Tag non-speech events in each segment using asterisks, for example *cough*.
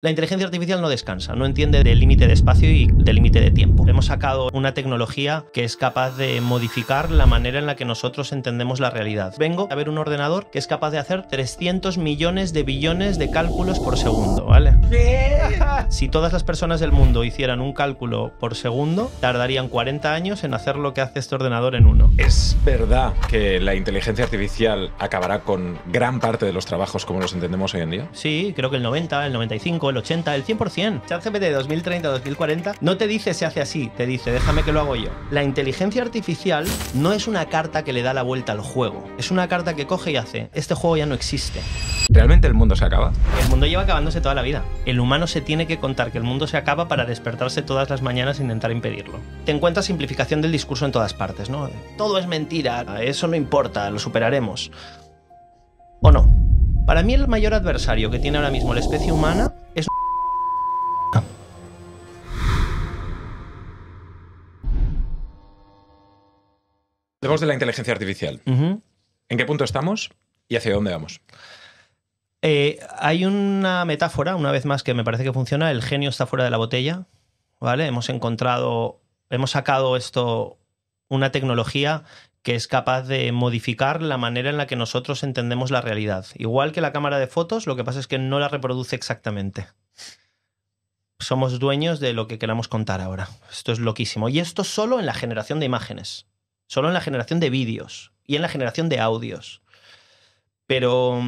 La inteligencia artificial no descansa, no entiende del límite de espacio y del límite de tiempo. Hemos sacado una tecnología que es capaz de modificar la manera en la que nosotros entendemos la realidad. Vengo a ver un ordenador que es capaz de hacer 300 millones de billones de cálculos por segundo, ¿vale? Si todas las personas del mundo hicieran un cálculo por segundo, tardarían 40 años en hacer lo que hace este ordenador en uno. Es verdad que la inteligencia artificial acabará con gran parte de los trabajos como los entendemos hoy en día. Sí, creo que el 90, el 95, el 80, el 100%. ChatGPT 2030, 2040 no te dice se hace así, te dice déjame que lo hago yo. La inteligencia artificial no es una carta que le da la vuelta al juego, es una carta que coge y hace este juego ya no existe. ¿Realmente el mundo se acaba? El mundo lleva acabándose toda la vida. El humano se tiene que contar que el mundo se acaba para despertarse todas las mañanas e intentar impedirlo. Te encuentras simplificación del discurso en todas partes, ¿no? Todo es mentira, eso no importa, lo superaremos. ¿O no? Para mí el mayor adversario que tiene ahora mismo la especie humana es... Hablemos de la inteligencia artificial. ¿En qué punto estamos y hacia dónde vamos? Eh, hay una metáfora, una vez más, que me parece que funciona. El genio está fuera de la botella. ¿Vale? Hemos encontrado. Hemos sacado esto. una tecnología que es capaz de modificar la manera en la que nosotros entendemos la realidad. Igual que la cámara de fotos, lo que pasa es que no la reproduce exactamente. Somos dueños de lo que queramos contar ahora. Esto es loquísimo. Y esto solo en la generación de imágenes, solo en la generación de vídeos y en la generación de audios. Pero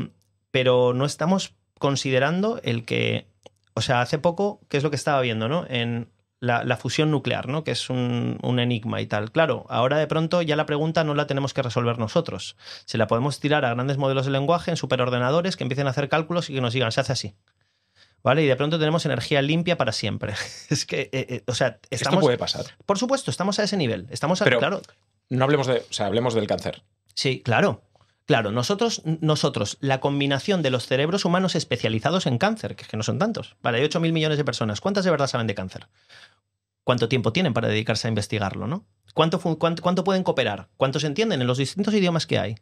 pero no estamos considerando el que, o sea, hace poco, ¿qué es lo que estaba viendo, no? En la, fusión nuclear, ¿no? Que es un, enigma y tal. Claro, ahora de pronto ya la pregunta no la tenemos que resolver nosotros. Se la podemos tirar a grandes modelos de lenguaje en superordenadores que empiecen a hacer cálculos y que nos digan, se hace así. ¿Vale? Y de pronto tenemos energía limpia para siempre. *laughs* es que, eh, eh, o sea, estamos... puede pasar. Por supuesto, estamos a ese nivel. Estamos a, Pero claro. No hablemos de... O sea, hablemos del cáncer. Sí, claro. Claro, nosotros, nosotros, la combinación de los cerebros humanos especializados en cáncer, que es que no son tantos, vale, hay 8 mil millones de personas, ¿cuántas de verdad saben de cáncer? ¿Cuánto tiempo tienen para dedicarse a investigarlo, no? ¿Cuánto, pueden cooperar? ¿Cuántos entienden en los distintos idiomas que hay?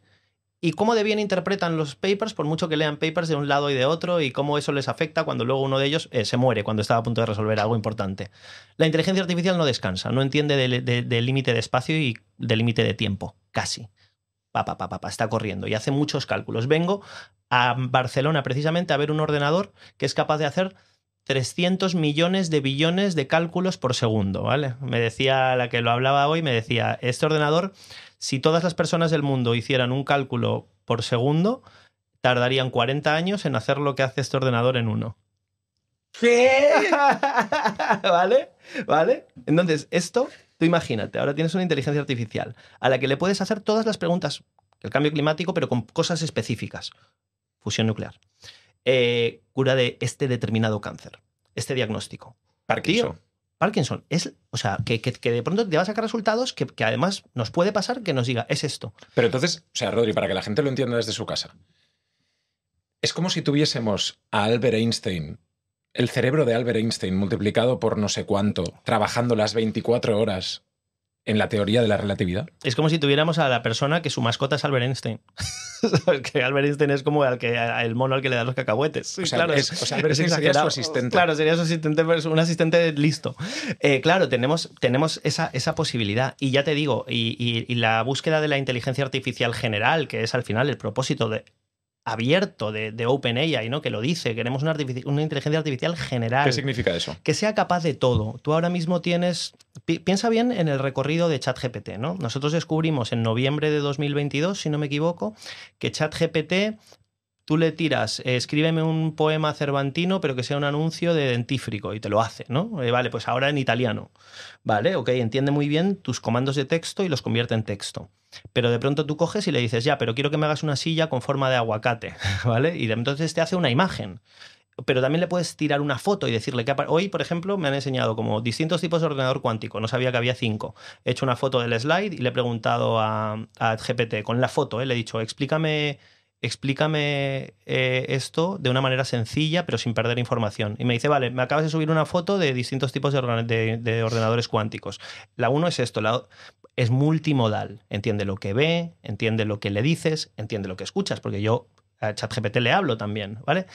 ¿Y cómo de bien interpretan los papers, por mucho que lean papers de un lado y de otro, y cómo eso les afecta cuando luego uno de ellos eh, se muere, cuando está a punto de resolver algo importante? La inteligencia artificial no descansa, no entiende del límite de espacio y del límite de tiempo, casi. Papá, papá, papá, está corriendo y hace muchos cálculos. Vengo a Barcelona precisamente a ver un ordenador que es capaz de hacer 300 millones de billones de cálculos por segundo, ¿vale? Me decía la que lo hablaba hoy, me decía, este ordenador, si todas las personas del mundo hicieran un cálculo por segundo, tardarían 40 años en hacer lo que hace este ordenador en uno. ¿Qué? *laughs* ¿Vale? ¿Vale? Entonces, esto Tú imagínate, ahora tienes una inteligencia artificial a la que le puedes hacer todas las preguntas El cambio climático, pero con cosas específicas. Fusión nuclear. Eh, cura de este determinado cáncer. Este diagnóstico. Parkinson. Parkinson. Es, o sea, que, de pronto te va a sacar resultados que, que además nos puede pasar que nos diga, es esto. Pero entonces, o sea, Rodri, para que la gente lo entienda desde su casa, es como si tuviésemos a Albert Einstein el cerebro de Albert Einstein multiplicado por no sé cuánto, trabajando las 24 horas en la teoría de la relatividad. Es como si tuviéramos a la persona que su mascota es Albert Einstein. *laughs* que Albert Einstein es como el, mono al que le da los cacahuetes. claro, sería su asistente. Claro, sería su asistente, pues, un asistente listo. Eh, claro, tenemos, tenemos esa, esa, posibilidad. Y ya te digo, y la búsqueda de la inteligencia artificial general, que es al final el propósito de abierto de, de OpenAI, ¿no? Que lo dice, queremos una, inteligencia artificial general. ¿Qué significa eso? Que sea capaz de todo. Tú ahora mismo tienes... piensa bien en el recorrido de ChatGPT, ¿no? Nosotros descubrimos en noviembre de 2022, si no me equivoco, que ChatGPT tú le tiras, eh, escríbeme un poema cervantino, pero que sea un anuncio de dentífrico, y te lo hace, ¿no? Eh, vale, pues ahora en italiano. Vale, ok, entiende muy bien tus comandos de texto y los convierte en texto. Pero de pronto tú coges y le dices, ya, pero quiero que me hagas una silla con forma de aguacate, *laughs* ¿vale? Y entonces te hace una imagen pero también le puedes tirar una foto y decirle que hoy, por ejemplo, me han enseñado como distintos tipos de ordenador cuántico, no sabía que había cinco. He hecho una foto del slide y le he preguntado a, GPT con la foto, ¿eh? le he dicho, explícame explícame eh, esto de una manera sencilla, pero sin perder información. Y me dice, vale, me acabas de subir una foto de distintos tipos de, ordenadores cuánticos. La uno es esto, la es multimodal. Entiende lo que ve, entiende lo que le dices, entiende lo que escuchas, porque yo a ChatGPT le hablo también, ¿vale?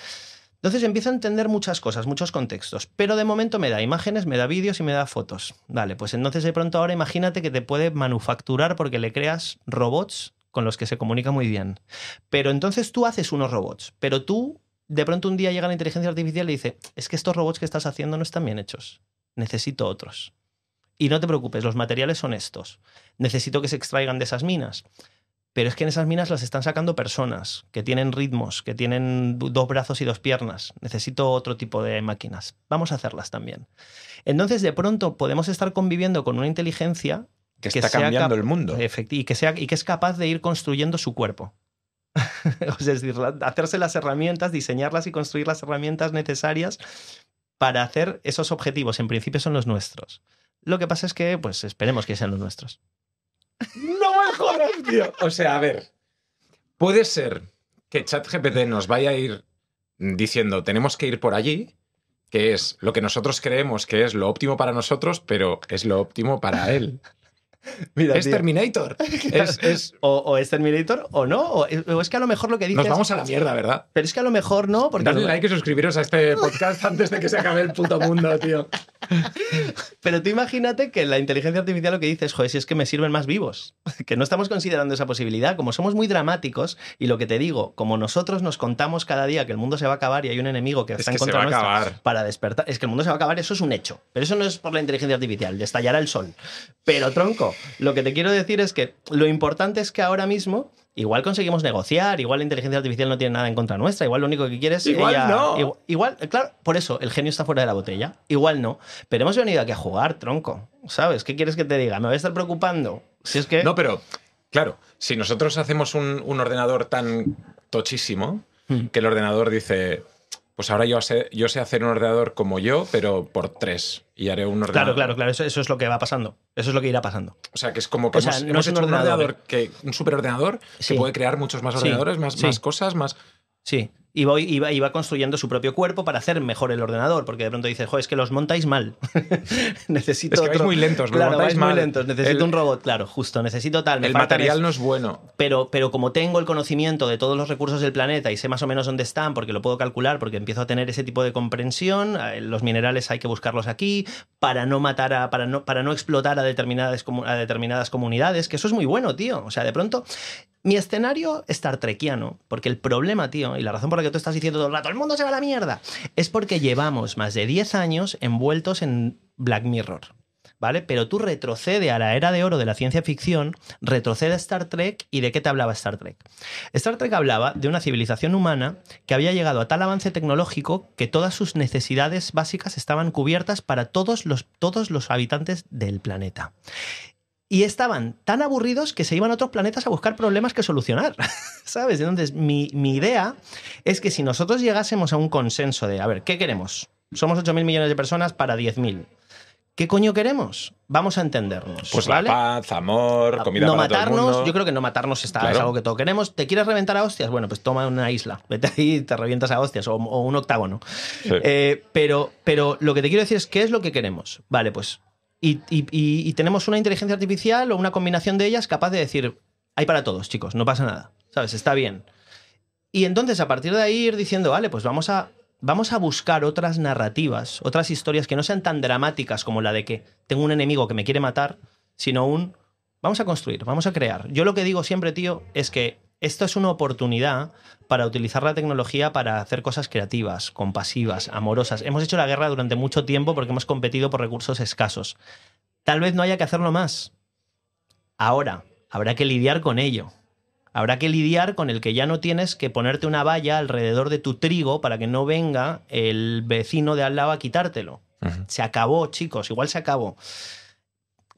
Entonces empiezo a entender muchas cosas, muchos contextos, pero de momento me da imágenes, me da vídeos y me da fotos. Vale, pues entonces de pronto ahora imagínate que te puede manufacturar porque le creas robots con los que se comunica muy bien. Pero entonces tú haces unos robots, pero tú de pronto un día llega la inteligencia artificial y dice, es que estos robots que estás haciendo no están bien hechos, necesito otros. Y no te preocupes, los materiales son estos, necesito que se extraigan de esas minas. Pero es que en esas minas las están sacando personas que tienen ritmos, que tienen dos brazos y dos piernas. Necesito otro tipo de máquinas. Vamos a hacerlas también. Entonces, de pronto podemos estar conviviendo con una inteligencia que, está cambiando el mundo. Y que, y que es capaz de ir construyendo su cuerpo. *laughs* es decir, hacerse las herramientas, diseñarlas y construir las herramientas necesarias para hacer esos objetivos. En principio son los nuestros. Lo que pasa es que, pues, esperemos que sean los nuestros. ¡No me jodas, tío! O sea, a ver. Puede ser que ChatGPT nos vaya a ir diciendo, tenemos que ir por allí, que es lo que nosotros creemos que es lo óptimo para nosotros, pero es lo óptimo para él. *laughs* *laughs* es Terminator. *laughs* O, es Terminator o no. O, es que a lo mejor lo que dices. Nos vamos a la mierda, ¿verdad? Pero es que a lo mejor no. Porque Dadle like y suscribiros a este podcast *laughs* antes de que se acabe el puto mundo, tío. Pero tú imagínate que la inteligencia artificial lo que dices, joder, si es que me sirven más vivos. Que no estamos considerando esa posibilidad. Como somos muy dramáticos, y lo que te digo, como nosotros nos contamos cada día que el mundo se va a acabar y hay un enemigo que está en contra para despertar. Es que el mundo se va a acabar, eso es un hecho. Pero eso no es por la inteligencia artificial, estallar el sol. Pero tronco. Lo que te quiero decir es que lo importante es que ahora mismo igual conseguimos negociar, igual la inteligencia artificial no tiene nada en contra nuestra, igual lo único que quieres es igual no. Igual, claro, por eso el genio está fuera de la botella, igual no, pero hemos venido aquí a jugar, tronco, ¿sabes? ¿Qué quieres que te diga? Me voy a estar preocupando. Si es que No, pero claro, si nosotros hacemos un ordenador tan tochísimo hmm. que el ordenador dice, pues ahora yo sé, yo sé hacer un ordenador como yo, pero por tres. Y haré un ordenador. Claro, claro, claro. Eso, es lo que va pasando. Eso es lo que irá pasando. O sea, que es como que no es hecho un ordenador, que, un superordenador ordenador que puede crear muchos más ordenadores, Más, más cosas, más. Sí y, va, construyendo su propio cuerpo para hacer mejor el ordenador, porque de pronto dices, es que los montáis mal. *laughs* necesito es que vais muy lentos, claro, muy lentos, necesito un robot, claro, justo, necesito tal. el material no es bueno. Pero, pero como tengo el conocimiento de todos los recursos del planeta y sé más o menos dónde están, porque lo puedo calcular, porque empiezo a tener ese tipo de comprensión, eh, los minerales hay que buscarlos aquí, para no matar a, para no, para no explotar a determinadas, a determinadas comunidades, que eso es muy bueno, tío. O sea, de pronto, mi escenario es Star porque el problema, tío, y la razón por la que tú estás diciendo todo el rato, el mundo se va a la mierda. Es porque llevamos más de 10 años envueltos en Black Mirror. ¿Vale? Pero tú retrocede a la era de oro de la ciencia ficción, retrocede a Star Trek y de qué te hablaba Star Trek. Star Trek hablaba de una civilización humana que había llegado a tal avance tecnológico que todas sus necesidades básicas estaban cubiertas para todos los, todos los habitantes del planeta y estaban tan aburridos que se iban a otros planetas a buscar problemas que solucionar, *laughs* ¿sabes? Entonces, mi, mi idea es que si nosotros llegásemos a un consenso de, a ver, ¿qué queremos? Somos 8.000 millones de personas para 10.000. ¿Qué coño queremos? Vamos a entendernos. Pues ¿vale? la paz, amor, comida no matarnos, yo creo que no matarnos está, es algo que todos queremos. ¿Te quieres reventar a hostias? Bueno, pues toma una isla, *laughs* vete ahí y te revientas a hostias o, un octágono. Eh, pero, pero lo que te quiero decir es, ¿qué es lo que queremos? Vale, pues y, tenemos una inteligencia artificial o una combinación de ellas capaz de decir, hay para todos, chicos, no pasa nada, ¿sabes? Está bien. Y entonces a partir de ahí ir diciendo, vale, pues vamos a, vamos a buscar otras narrativas, otras historias que no sean tan dramáticas como la de que tengo un enemigo que me quiere matar, sino un, vamos a construir, vamos a crear. Yo lo que digo siempre, tío, es que esto es una oportunidad para utilizar la tecnología para hacer cosas creativas, compasivas, amorosas. Hemos hecho la guerra durante mucho tiempo porque hemos competido por recursos escasos. Tal vez no haya que hacerlo más. Ahora, habrá que lidiar con ello. Habrá que lidiar con el que ya no tienes que ponerte una valla alrededor de tu trigo para que no venga el vecino de al lado a quitártelo. Se acabó, chicos, igual se acabó.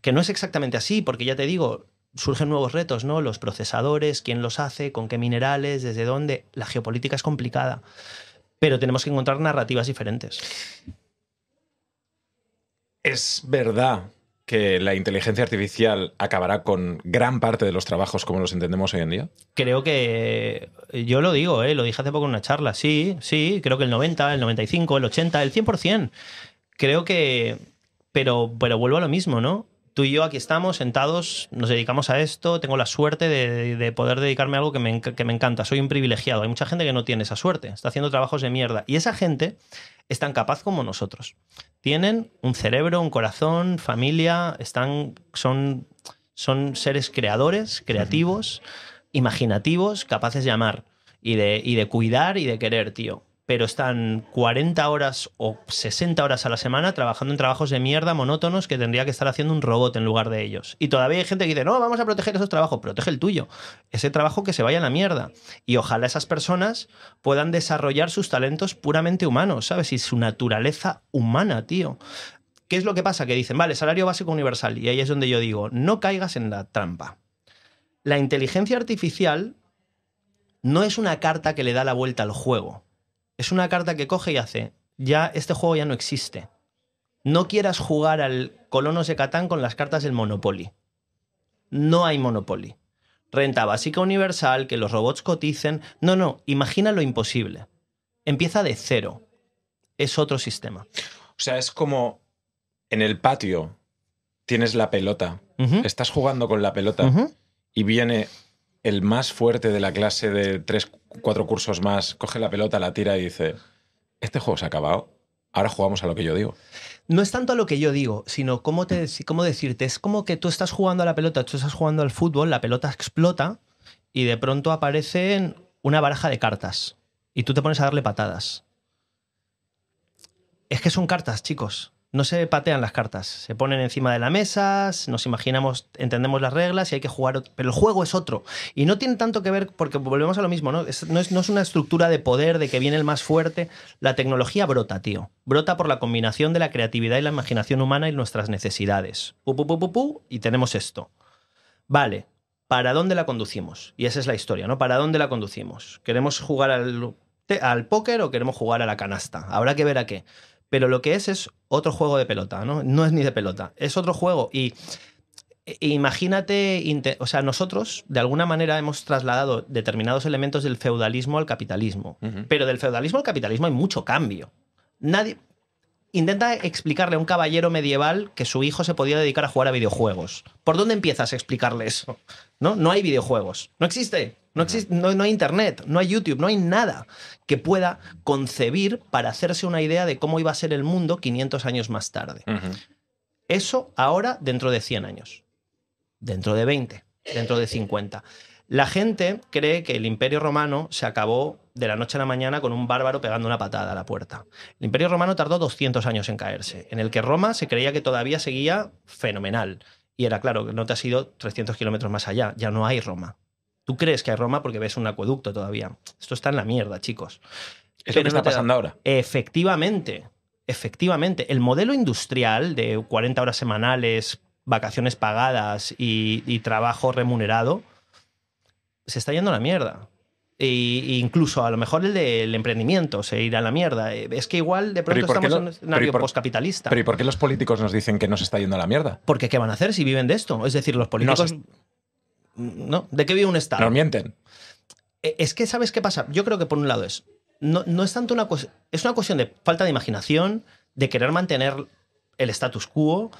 Que no es exactamente así, porque ya te digo, surgen nuevos retos, ¿no? Los procesadores, quién los hace, con qué minerales, desde dónde. La geopolítica es complicada, pero tenemos que encontrar narrativas diferentes. Es verdad que la inteligencia artificial acabará con gran parte de los trabajos como los entendemos hoy en día? Creo que yo lo digo, ¿eh? lo dije hace poco en una charla, sí, sí, creo que el 90, el 95, el 80, el 100%. Creo que... Pero, pero vuelvo a lo mismo, ¿no? tú y yo aquí estamos sentados, nos dedicamos a esto, tengo la suerte de, poder dedicarme a algo que me, encanta, soy un privilegiado, hay mucha gente que no tiene esa suerte, está haciendo trabajos de mierda y esa gente es tan capaz como nosotros. Tienen un cerebro, un corazón, familia, están, son, son seres creadores, creativos, imaginativos, capaces de amar y de cuidar y de querer, tío pero están 40 horas o 60 horas a la semana trabajando en trabajos de mierda monótonos que tendría que estar haciendo un robot en lugar de ellos. Y todavía hay gente que dice, no, vamos a proteger esos trabajos, protege el tuyo, ese trabajo que se vaya a la mierda. Y ojalá esas personas puedan desarrollar sus talentos puramente humanos, ¿sabes? Y su naturaleza humana, tío. ¿Qué es lo que pasa? Que dicen, vale, salario básico universal. Y ahí es donde yo digo, no caigas en la trampa. La inteligencia artificial no es una carta que le da la vuelta al juego es una carta que coge y hace, ya este juego ya no existe. No quieras jugar al Colonos de Catán con las cartas del Monopoly. No hay Monopoly. Renta básica universal, que los robots coticen. No, no, imagina lo imposible. Empieza de cero. Es otro sistema. O sea, es como en el patio tienes la pelota, estás jugando con la pelota y viene el más fuerte de la clase de tres, cuatro cursos más, coge la pelota, la tira y dice, este juego se ha acabado, ahora jugamos a lo que yo digo. No es tanto a lo que yo digo, sino cómo, te, mm. decirte, es como que tú estás jugando a la pelota, tú estás jugando al fútbol, la pelota explota y de pronto aparecen una baraja de cartas y tú te pones a darle patadas. Es que son cartas, chicos no se patean las cartas, se ponen encima de la mesa, nos imaginamos, entendemos las reglas y hay que jugar, pero el juego es otro. Y no tiene tanto que ver, porque volvemos a lo mismo, ¿no? Es, no, es, una estructura de poder, de que viene el más fuerte. La tecnología brota, tío. Brota por la combinación de la creatividad y la imaginación humana y nuestras necesidades. y tenemos esto. Vale, ¿para dónde la conducimos? Y esa es la historia, ¿no? ¿Para dónde la conducimos? ¿Queremos jugar al, al póker o queremos jugar a la canasta? Habrá que ver a qué pero lo que es es otro juego de pelota, ¿no? No es ni de pelota, es otro juego y e imagínate, o sea, nosotros de alguna manera hemos trasladado determinados elementos del feudalismo al capitalismo, pero del feudalismo al capitalismo hay mucho cambio. Nadie intenta explicarle a un caballero medieval que su hijo se podía dedicar a jugar a videojuegos. ¿Por dónde empiezas a explicarle eso? No, no hay videojuegos, no existe. No, existe, no, hay internet, no hay YouTube, no hay nada que pueda concebir para hacerse una idea de cómo iba a ser el mundo 500 años más tarde. Eso ahora dentro de 100 años, dentro de 20, dentro de 50. La gente cree que el imperio romano se acabó de la noche a la mañana con un bárbaro pegando una patada a la puerta. El imperio romano tardó 200 años en caerse, en el que Roma se creía que todavía seguía fenomenal. Y era claro, que no te has ido 300 kilómetros más allá, ya no hay Roma. Tú crees que hay Roma porque ves un acueducto todavía. Esto está en la mierda, chicos. Es qué está pasando ahora. Efectivamente, efectivamente. El modelo industrial de 40 horas semanales, vacaciones pagadas y, trabajo remunerado se está yendo a la mierda. E incluso a lo mejor el del emprendimiento se irá a la mierda. Es que igual de pronto estamos en un escenario postcapitalista. Pero ¿y por qué los políticos nos dicen que no se está yendo a la mierda? Porque ¿qué van a hacer si viven de esto? Es decir, los políticos. ¿no? ¿De qué vive un Estado? No mienten. E, es que, ¿sabes qué pasa? Yo creo que por un lado es, no, es tanto una cuestión, es una cuestión de falta de imaginación, de querer mantener el status quo,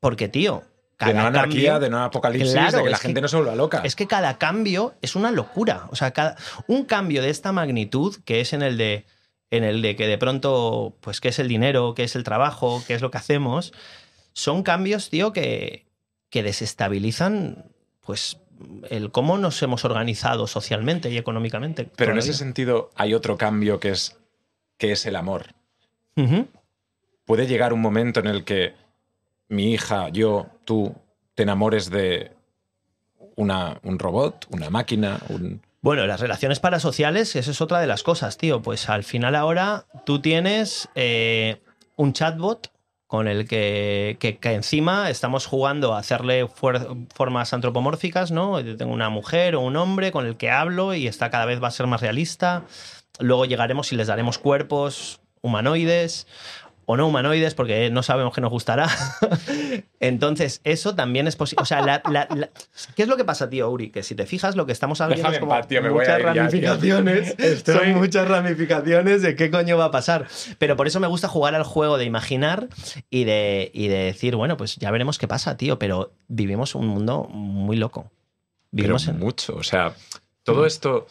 porque, tío, cada de no anarquía, de no apocalipsis, de que la gente no se vuelva loca. Es que cada cambio es una locura. O sea, cada, un cambio de esta magnitud, que es en el de en el de que de pronto, pues, qué es el dinero, qué es el trabajo, qué es lo que hacemos, son cambios, tío, que, que desestabilizan pues el cómo nos hemos organizado socialmente y económicamente. Pero en ese sentido hay otro cambio que es, que es el amor. Puede llegar un momento en el que mi hija, yo, tú, te enamores de una, un robot, una máquina, un... Bueno, las relaciones parasociales, esa es otra de las cosas, tío. Pues al final ahora tú tienes eh, un chatbot con el que, que, encima estamos jugando a hacerle formas antropomórficas, ¿no? tengo una mujer o un hombre con el que hablo y está cada vez va a ser más realista. Luego llegaremos y les daremos cuerpos humanoides o no humanoides, porque no sabemos qué nos gustará. *laughs* Entonces, eso también es posible. O sea, ¿qué es lo que pasa, tío Uri? Que si te fijas, lo que estamos hablando es como muchas ramificaciones. *laughs* Son muchas ramificaciones de qué coño va a pasar. Pero por eso me gusta jugar al juego de imaginar y de, decir, bueno, pues ya veremos qué pasa, tío. Pero vivimos un mundo muy loco. Vivimos mucho. O sea, todo mm. esto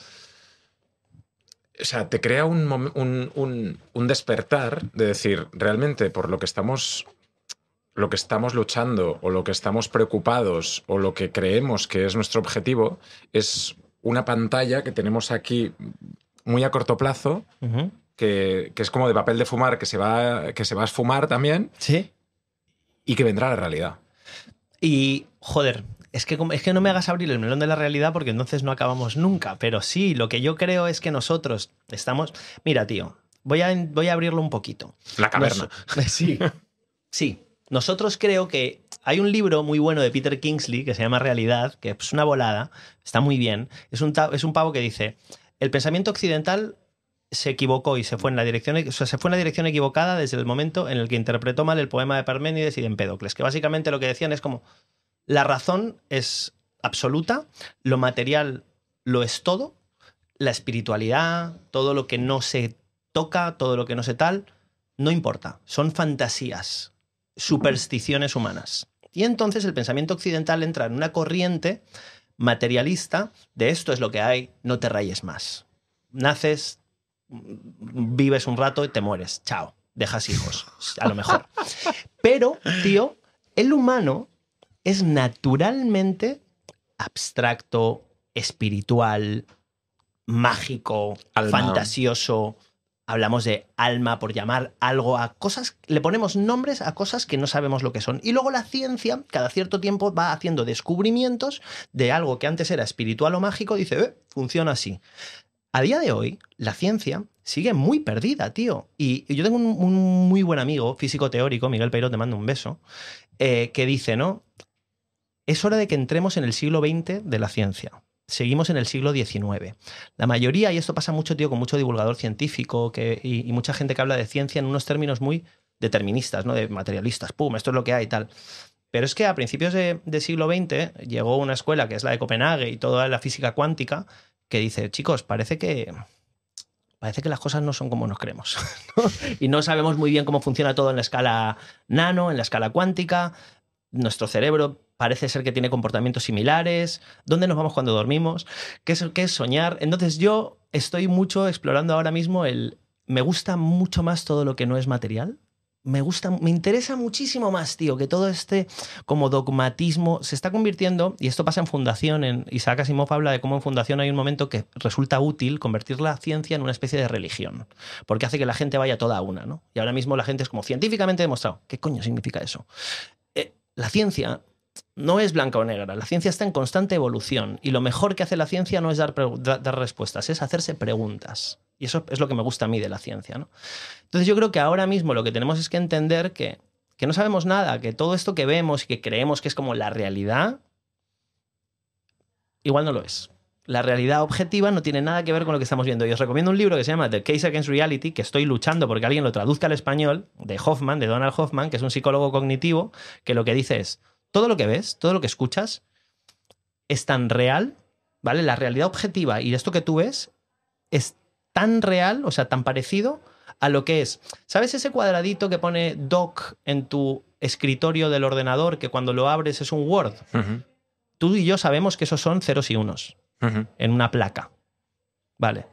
o sea, te crea un, despertar de decir, realmente por lo que estamos lo que estamos luchando o lo que estamos preocupados o lo que creemos que es nuestro objetivo es una pantalla que tenemos aquí muy a corto plazo que, es como de papel de fumar que se va que se va a esfumar también sí y que vendrá la realidad y joder es que, no me hagas abrir el melón de la realidad porque entonces no acabamos nunca. Pero sí, lo que yo creo es que nosotros estamos. Mira, tío, voy a, voy a abrirlo un poquito. La caverna. *laughs* Sí. sí. Nosotros creo que hay un libro muy bueno de Peter Kingsley que se llama Realidad, que es una volada, está muy bien. Es un, es un pavo que dice: el pensamiento occidental se equivocó y se fue en la dirección e-, se fue en la dirección equivocada desde el momento en el que interpretó mal el poema de Parménides y de Empédocles, que básicamente lo que decían es como la razón es absoluta, lo material lo es todo, la espiritualidad, todo lo que no se toca, todo lo que no se tal, no importa, son fantasías, supersticiones humanas. Y entonces el pensamiento occidental entra en una corriente materialista de esto es lo que hay, no te rayes más. Naces, vives un rato y te mueres, chao, dejas hijos, a lo mejor. *laughs* Pero, tío, el humano es naturalmente abstracto, espiritual, mágico, fantasioso. Hablamos de alma por llamar algo a cosas, le ponemos nombres a cosas que no sabemos lo que son. Y luego la ciencia, cada cierto tiempo, va haciendo descubrimientos de algo que antes era espiritual o mágico, dice, eh, funciona así. A día de hoy, la ciencia sigue muy perdida, tío. Y, yo tengo un, muy buen amigo, físico teórico, Miguel Peiro, te mando un beso, eh, que dice, ¿no? Es hora de que entremos en el siglo XX de la ciencia. Seguimos en el siglo XIX. La mayoría, y esto pasa mucho, tío, con mucho divulgador científico y, mucha gente que habla de ciencia en unos términos muy deterministas, ¿no? De materialistas, pum, esto es lo que hay y tal. Pero es que a principios del de siglo XX llegó una escuela que es la de Copenhague y toda la física cuántica que dice, chicos, parece que parece que las cosas no son como nos creemos. *laughs* Y no sabemos muy bien cómo funciona todo en la escala nano, en la escala cuántica. Nuestro cerebro parece ser que tiene comportamientos similares, dónde nos vamos cuando dormimos, qué es, qué es soñar. Entonces yo estoy mucho explorando ahora mismo el... Me gusta mucho más todo lo que no es material, me gusta, me interesa muchísimo más, tío, que todo este como dogmatismo se está convirtiendo, y esto pasa en fundación, en Isaac Asimov habla de cómo en fundación hay un momento que resulta útil convertir la ciencia en una especie de religión, porque hace que la gente vaya toda una, ¿no? Y ahora mismo la gente es como científicamente demostrado, ¿qué coño significa eso? Eh, la ciencia no es blanca o negra, la ciencia está en constante evolución y lo mejor que hace la ciencia no es dar, respuestas, es hacerse preguntas. Y eso es lo que me gusta a mí de la ciencia. Entonces yo creo que ahora mismo lo que tenemos es que entender que, que no sabemos nada, que todo esto que vemos y que creemos que es como la realidad, igual no lo es la realidad objetiva no tiene nada que ver con lo que estamos viendo. Y os recomiendo un libro que se llama The Case Against Reality, que estoy luchando porque alguien lo traduzca al español, de Hoffman, de Donald Hoffman, que es un psicólogo cognitivo, que lo que dice es, todo lo que ves, todo lo que escuchas, es tan real, ¿vale? La realidad objetiva y esto que tú ves es tan real, o sea, tan parecido a lo que es. ¿Sabes ese cuadradito que pone doc en tu escritorio del ordenador que cuando lo abres es un Word? Tú y yo sabemos que esos son ceros y unos en una placa. Vale.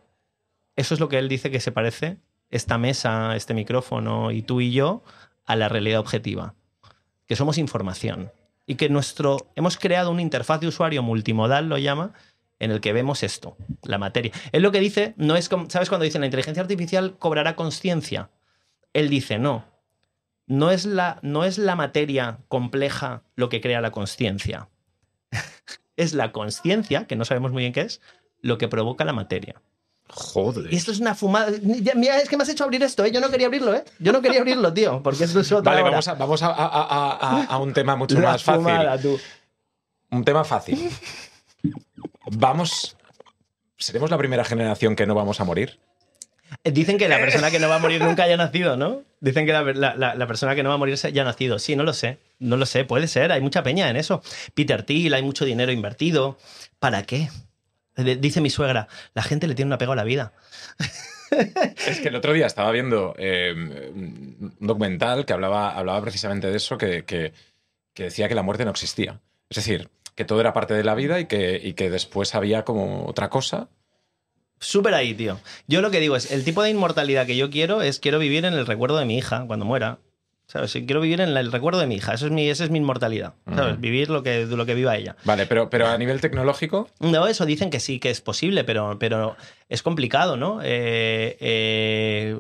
Eso es lo que él dice que se parece esta mesa, este micrófono y tú y yo a la realidad objetiva, que somos información y que nuestro hemos creado una interfaz de usuario multimodal lo llama en el que vemos esto, la materia. Él lo que dice no es como, ¿sabes cuando dicen la inteligencia artificial cobrará conciencia? Él dice, "No. No es la no es la materia compleja lo que crea la conciencia. *laughs* es la conciencia, que no sabemos muy bien qué es, lo que provoca la materia." Joder. esto es una fumada. Mira, es que me has hecho abrir esto, ¿eh? Yo no quería abrirlo, ¿eh? Yo no quería abrirlo, tío, porque es otra Vale, vamos, a, vamos a, un tema mucho más fácil. Un tema fácil. Vamos. ¿Seremos la primera generación que no vamos a morir? Eh, dicen que la eh. persona que no va a morir nunca haya nacido, ¿no? Dicen que la, la, persona que no va a morir ya ha nacido. Sí, no lo sé. No lo sé. Puede ser. Hay mucha peña en eso. Peter Thiel, hay mucho dinero invertido. ¿Para qué? Dice mi suegra, la gente le tiene un apego a la vida. *laughs* Es que el otro día estaba viendo em, un documental que hablaba, hablaba precisamente de eso, que, que, decía que la muerte no existía. Es decir, que todo era parte de la vida y que, y que después había como otra cosa. Súper ahí, tío. Yo lo que digo es, el tipo de inmortalidad que yo quiero es quiero vivir en el recuerdo de mi hija cuando muera. Quiero vivir en el recuerdo de mi hija. Eso es mi, esa es mi inmortalidad. Vivir lo que, lo que viva ella. Vale, pero, pero a nivel tecnológico. No, eso dicen que sí, que es posible, pero, pero es complicado, ¿no? Eh, eh,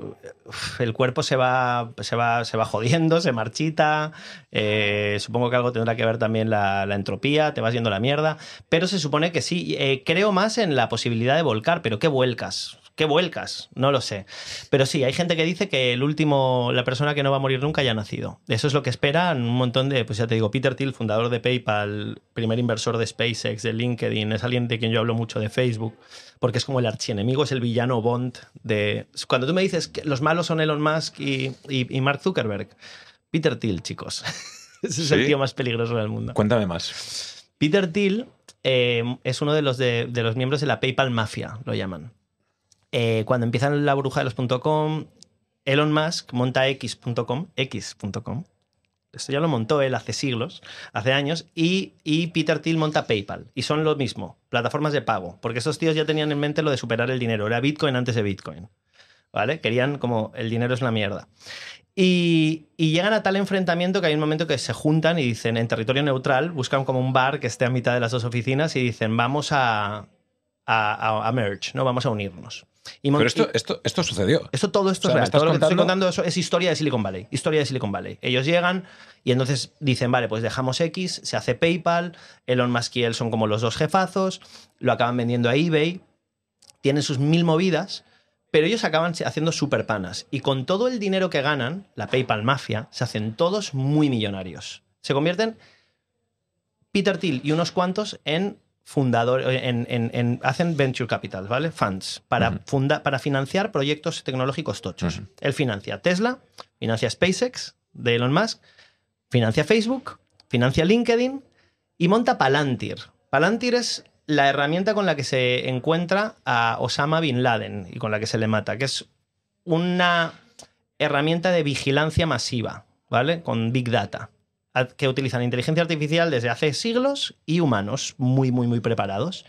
el cuerpo se va, se, va, jodiendo, se marchita. Eh, supongo que algo tendrá que ver también la, la, entropía, te vas yendo la mierda. Pero se supone que sí. creo más en la posibilidad de volcar, pero ¿qué vuelcas? ¿Qué vuelcas? No lo sé. Pero sí, hay gente que dice que el último, la persona que no va a morir nunca ya ha nacido. Eso es lo que esperan un montón de, pues ya te digo, Peter Thiel, fundador de PayPal, primer inversor de SpaceX, de LinkedIn, es alguien de quien yo hablo mucho de Facebook, porque es como el archienemigo, es el villano Bond de... Cuando tú me dices que los malos son Elon Musk y, Mark Zuckerberg, Peter Thiel, chicos. *laughs* es el tío más peligroso del mundo. Cuéntame más. Peter Thiel eh, es uno de los, de, de los miembros de la PayPal Mafia, lo llaman. Eh, cuando empiezan la burbuja de los .com, Elon Musk monta x.com, x.com. Esto ya lo montó él hace siglos, hace años, y, Peter Thiel monta PayPal. Y son lo mismo, plataformas de pago, porque esos tíos ya tenían en mente lo de superar el dinero. Era Bitcoin antes de Bitcoin. ¿Vale? Querían como el dinero es una mierda. Y, llegan a tal enfrentamiento que hay un momento que se juntan y dicen, en territorio neutral, buscan como un bar que esté a mitad de las dos oficinas y dicen, vamos a, a, a merge, ¿no? vamos a unirnos. Pero esto, sucedió. Esto, todo esto es estoy contando es, historia de Silicon Valley. Historia de Silicon Valley. Ellos llegan y entonces dicen, vale, pues dejamos X, se hace PayPal, Elon Musk y él son como los dos jefazos, lo acaban vendiendo a eBay, tienen sus mil movidas, pero ellos acaban haciendo super panas. Y con todo el dinero que ganan, la PayPal Mafia, se hacen todos muy millonarios. Se convierten Peter Thiel y unos cuantos en Fundador en, hacen venture capital, ¿vale? Funds, para, para financiar proyectos tecnológicos tochos. Él financia Tesla, financia SpaceX de Elon Musk, financia Facebook, financia LinkedIn y monta Palantir. Palantir es la herramienta con la que se encuentra a Osama Bin Laden y con la que se le mata, que es una herramienta de vigilancia masiva, ¿vale? Con Big Data que utilizan inteligencia artificial desde hace siglos y humanos muy, muy, muy preparados.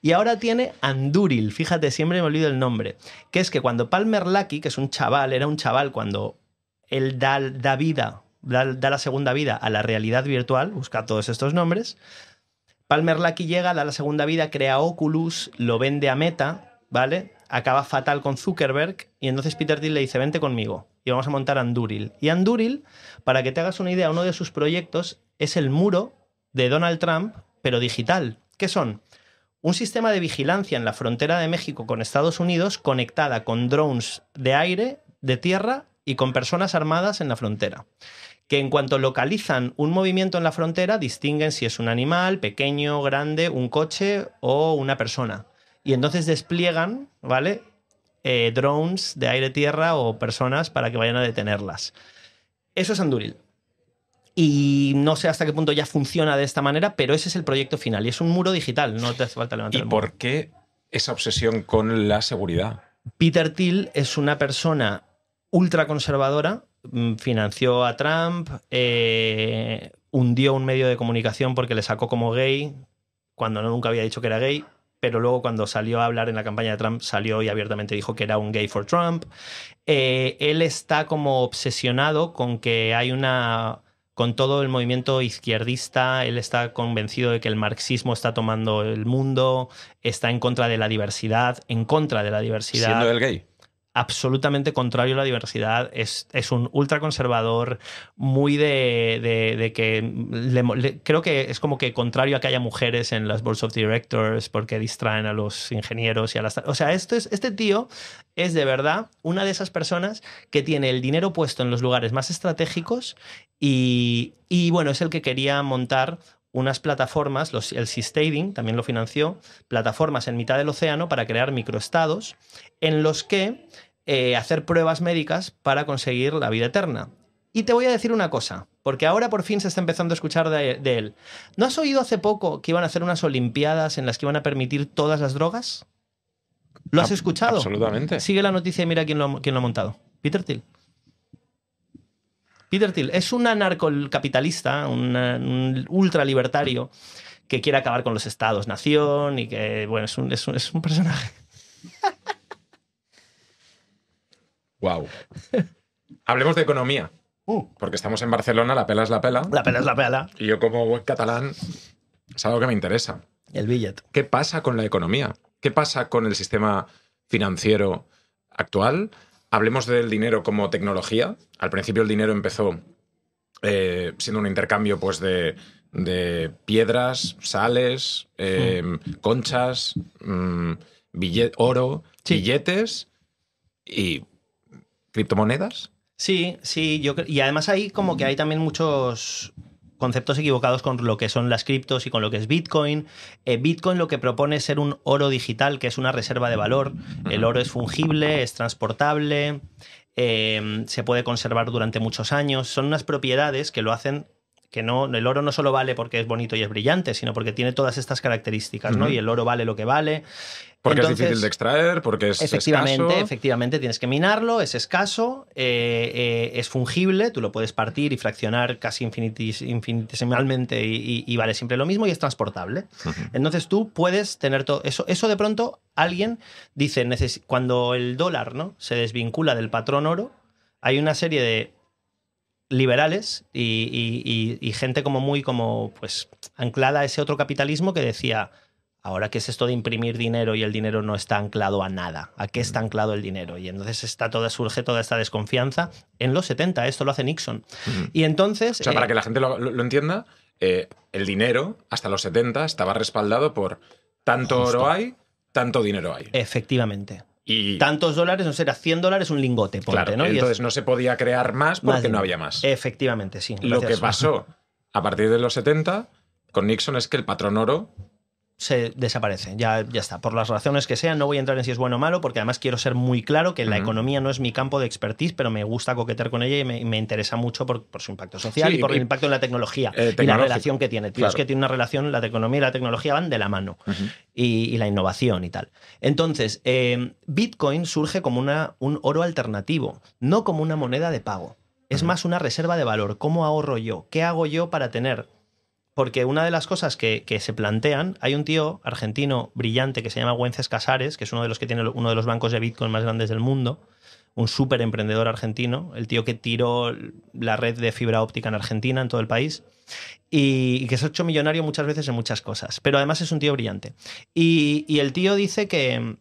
Y ahora tiene Anduril, fíjate, siempre me olvido el nombre, que es que cuando Palmer Lucky, que es un chaval, era un chaval cuando él da, da vida, da, la segunda vida a la realidad virtual, busca todos estos nombres, Palmer Lucky llega, da la segunda vida, crea Oculus, lo vende a Meta, ¿vale? Acaba fatal con Zuckerberg y entonces Peter Thiel le dice, vente conmigo vamos a montar Anduril. Y Anduril, para que te hagas una idea, uno de sus proyectos es el muro de Donald Trump, pero digital. ¿Qué son? Un sistema de vigilancia en la frontera de México con Estados Unidos conectada con drones de aire, de tierra y con personas armadas en la frontera que en cuanto localizan un movimiento en la frontera, distinguen si es un animal, pequeño, grande, un coche o una persona. Y entonces despliegan, ¿vale? Eh, drones de aire-tierra o personas para que vayan a detenerlas. Eso es Anduril. Y no sé hasta qué punto ya funciona de esta manera, pero ese es el proyecto final. Y es un muro digital, no te hace falta levantar. ¿Y por qué esa obsesión con la seguridad? Peter Thiel es una persona ultraconservadora, mm, financió a Trump, eh, hundió un medio de comunicación porque le sacó como gay, cuando no, nunca había dicho que era gay pero luego cuando salió a hablar en la campaña de Trump salió y abiertamente dijo que era un gay for Trump. Eh, él está como obsesionado con que hay una... con todo el movimiento izquierdista, él está convencido de que el marxismo está tomando el mundo, está en contra de la diversidad, en contra de la diversidad. Siendo gay absolutamente contrario a la diversidad, es, es un ultraconservador, muy de, de, que creo que es como que contrario a que haya mujeres en las boards of directors porque distraen a los ingenieros y a las... O sea, esto es, este tío es de verdad una de esas personas que tiene el dinero puesto en los lugares más estratégicos y, bueno, es el que quería montar unas plataformas, los, el Seastading también lo financió, plataformas en mitad del océano para crear microestados en los que eh, hacer pruebas médicas para conseguir la vida eterna. Y te voy a decir una cosa, porque ahora por fin se está empezando a escuchar de, él. ¿No has oído hace poco que iban a hacer unas Olimpiadas en las que iban a permitir todas las drogas? ¿Lo has escuchado? Absolutamente. Sigue la noticia y mira quién lo, lo ha montado. Peter Thiel. Peter Thiel es un anarcocapitalista, un, ultra ultralibertario que quiere acabar con los estados, nación y que, bueno, es un personaje. *laughs* Wow. *laughs* Hablemos de economía. Uh. Porque estamos en Barcelona, la pela es la pela. La pela es la pela. Y yo, como buen catalán, es algo que me interesa. El billete. ¿Qué pasa con la economía? ¿Qué pasa con el sistema financiero actual? Hablemos del dinero como tecnología. Al principio el dinero empezó eh, siendo un intercambio pues, de, piedras, sales, eh, mm. conchas, mm, oro, billetes. Y criptomonedas? Sí, sí, yo y además hay como que hay también muchos conceptos equivocados con lo que son las criptos y con lo que es Bitcoin. Eh, Bitcoin lo que propone es ser un oro digital, que es una reserva de valor. El oro es fungible, es transportable, em, se puede conservar durante muchos años. Son unas propiedades que lo hacen que no, el oro no solo vale porque es bonito y es brillante, sino porque tiene todas estas características, ¿no? Y el oro vale lo que vale, porque es difícil de extraer, porque es efectivamente, escaso. Efectivamente, tienes que minarlo, es escaso, eh, eh, es fungible, tú lo puedes partir y fraccionar casi infinitesimalmente y, vale siempre lo mismo y es transportable. Entonces tú puedes tener todo eso. Eso de pronto alguien dice, cuando el dólar ¿no? se desvincula del patrón oro, hay una serie de liberales y, gente como muy como pues anclada a ese otro capitalismo que decía Ahora, ¿qué es esto de imprimir dinero y el dinero no está anclado a nada? ¿A qué está anclado el dinero? Y entonces está toda, surge toda esta desconfianza. En los 70, esto lo hace Nixon. Y entonces. O sea, para eh, que la gente lo, entienda, eh, el dinero hasta los 70 estaba respaldado por tanto oro hay, tanto dinero hay. Efectivamente. Y... Tantos dólares, no será 100 dólares un lingote. Ponte, entonces no se podía crear más porque no había más. Efectivamente, sí. Lo que pasó *laughs* a partir de los 70 con Nixon es que el patrón oro se desaparece, ya, ya está. Por las razones que sean, no voy a entrar en si es bueno o malo, porque además quiero ser muy claro que la economía no es mi campo de expertise, pero me gusta coquetear con ella y me, interesa mucho por, su impacto social y por el impacto en la tecnología eh, y la relación que tiene. Tienes que tiene una relación, la economía y la tecnología van de la mano y, la innovación y tal. Entonces, em, Bitcoin surge como una, un oro alternativo, no como una moneda de pago. Es más una reserva de valor. ¿Cómo ahorro yo? ¿Qué hago yo para tener porque una de las cosas que, se plantean, hay un tío argentino brillante que se llama Güences Casares, que es uno de los que tiene uno de los bancos de Bitcoin más grandes del mundo, un súper emprendedor argentino, el tío que tiró la red de fibra óptica en Argentina, en todo el país, y, que es ocho hecho millonario muchas veces en muchas cosas, pero además es un tío brillante. Y, y el tío dice que,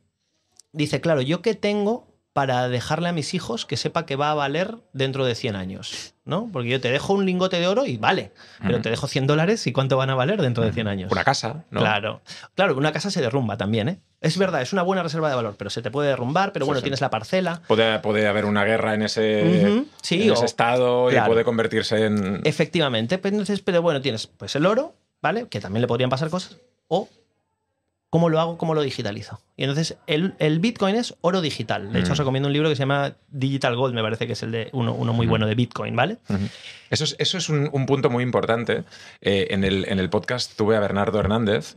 dice, claro, yo que tengo para dejarle a mis hijos que sepa que va a valer dentro de 100 años, ¿no? Porque yo te dejo un lingote de oro y vale, pero te dejo 100 dólares y ¿cuánto van a valer dentro de 100 años? Una casa, ¿no? Claro, claro, una casa se derrumba también, ¿eh? Es verdad, es una buena reserva de valor, pero se te puede derrumbar, pero bueno, tienes la parcela. Puede, haber una guerra en ese, estado y puede convertirse en... Efectivamente, pues pero bueno, tienes pues el oro, ¿vale? Que también le podrían pasar cosas, o ¿Cómo lo hago? ¿Cómo lo digitalizo? Y entonces el, Bitcoin es oro digital. De hecho, mm. os recomiendo un libro que se llama Digital Gold, me parece que es el de uno, muy bueno de Bitcoin, ¿vale? Eso es, eso es un, punto muy importante. Eh, en, el, en, el, podcast tuve a Bernardo Hernández.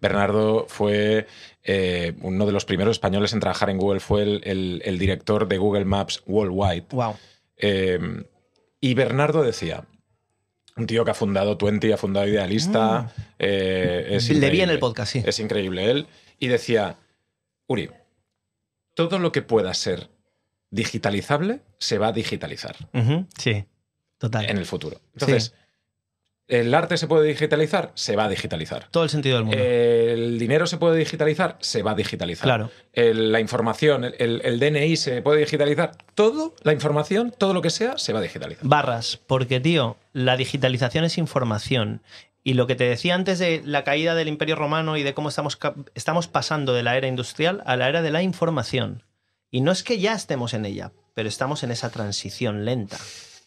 Bernardo fue eh, uno de los primeros españoles en trabajar en Google, fue el, director de Google Maps Worldwide. Wow. Eh, y Bernardo decía, un tío que ha fundado Twenty, ha fundado Idealista. Le vi en el podcast, sí. Es increíble él. Y decía, Uri, todo lo que pueda ser digitalizable se va a digitalizar. Sí, total. En el futuro. Entonces, ¿El arte se puede digitalizar? Se va a digitalizar. Todo el sentido del mundo. ¿El dinero se puede digitalizar? Se va a digitalizar. Claro. la información, el, DNI se puede digitalizar. Todo, la información, todo lo que sea, se va a digitalizar. Barras, porque, tío, la digitalización es información. Y lo que te decía antes de la caída del Imperio Romano y de cómo estamos, estamos pasando de la era industrial a la era de la información. Y no es que ya estemos en ella, pero estamos en esa transición lenta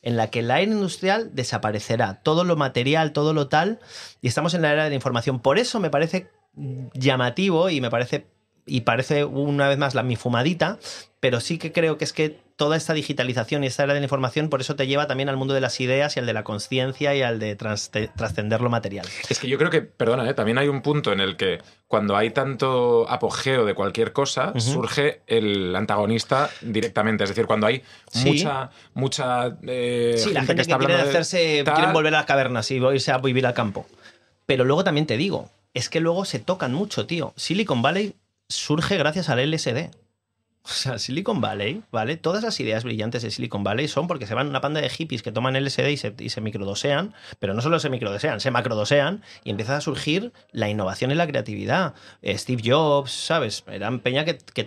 en la que la aire industrial desaparecerá. Todo lo material, todo lo tal, y estamos en la era de la información. Por eso me parece mm, llamativo y me parece y parece una vez más la mi fumadita pero sí que creo que es que toda esta digitalización y esta era de la información, por eso te lleva también al mundo de las ideas y al de la conciencia y al de trascender lo material. Es que yo creo que, perdona, ¿eh? también hay un punto en el que cuando hay tanto apogeo de cualquier cosa, surge el antagonista directamente. Es decir, cuando hay mucha, mucha. Eh, sí, la gente, que, está quiere hacerse. volver a las cavernas y irse a vivir al campo. Pero luego también te digo, es que luego se tocan mucho, tío. Silicon Valley surge gracias al LSD. O sea, Silicon Valley, ¿vale? Todas las ideas brillantes de Silicon Valley son porque se van una panda de hippies que toman LSD y se, y se microdosean, pero no solo se microdosean, se macrodosean y empieza a surgir la innovación y la creatividad. Eh, Steve Jobs, ¿sabes? un peña que, que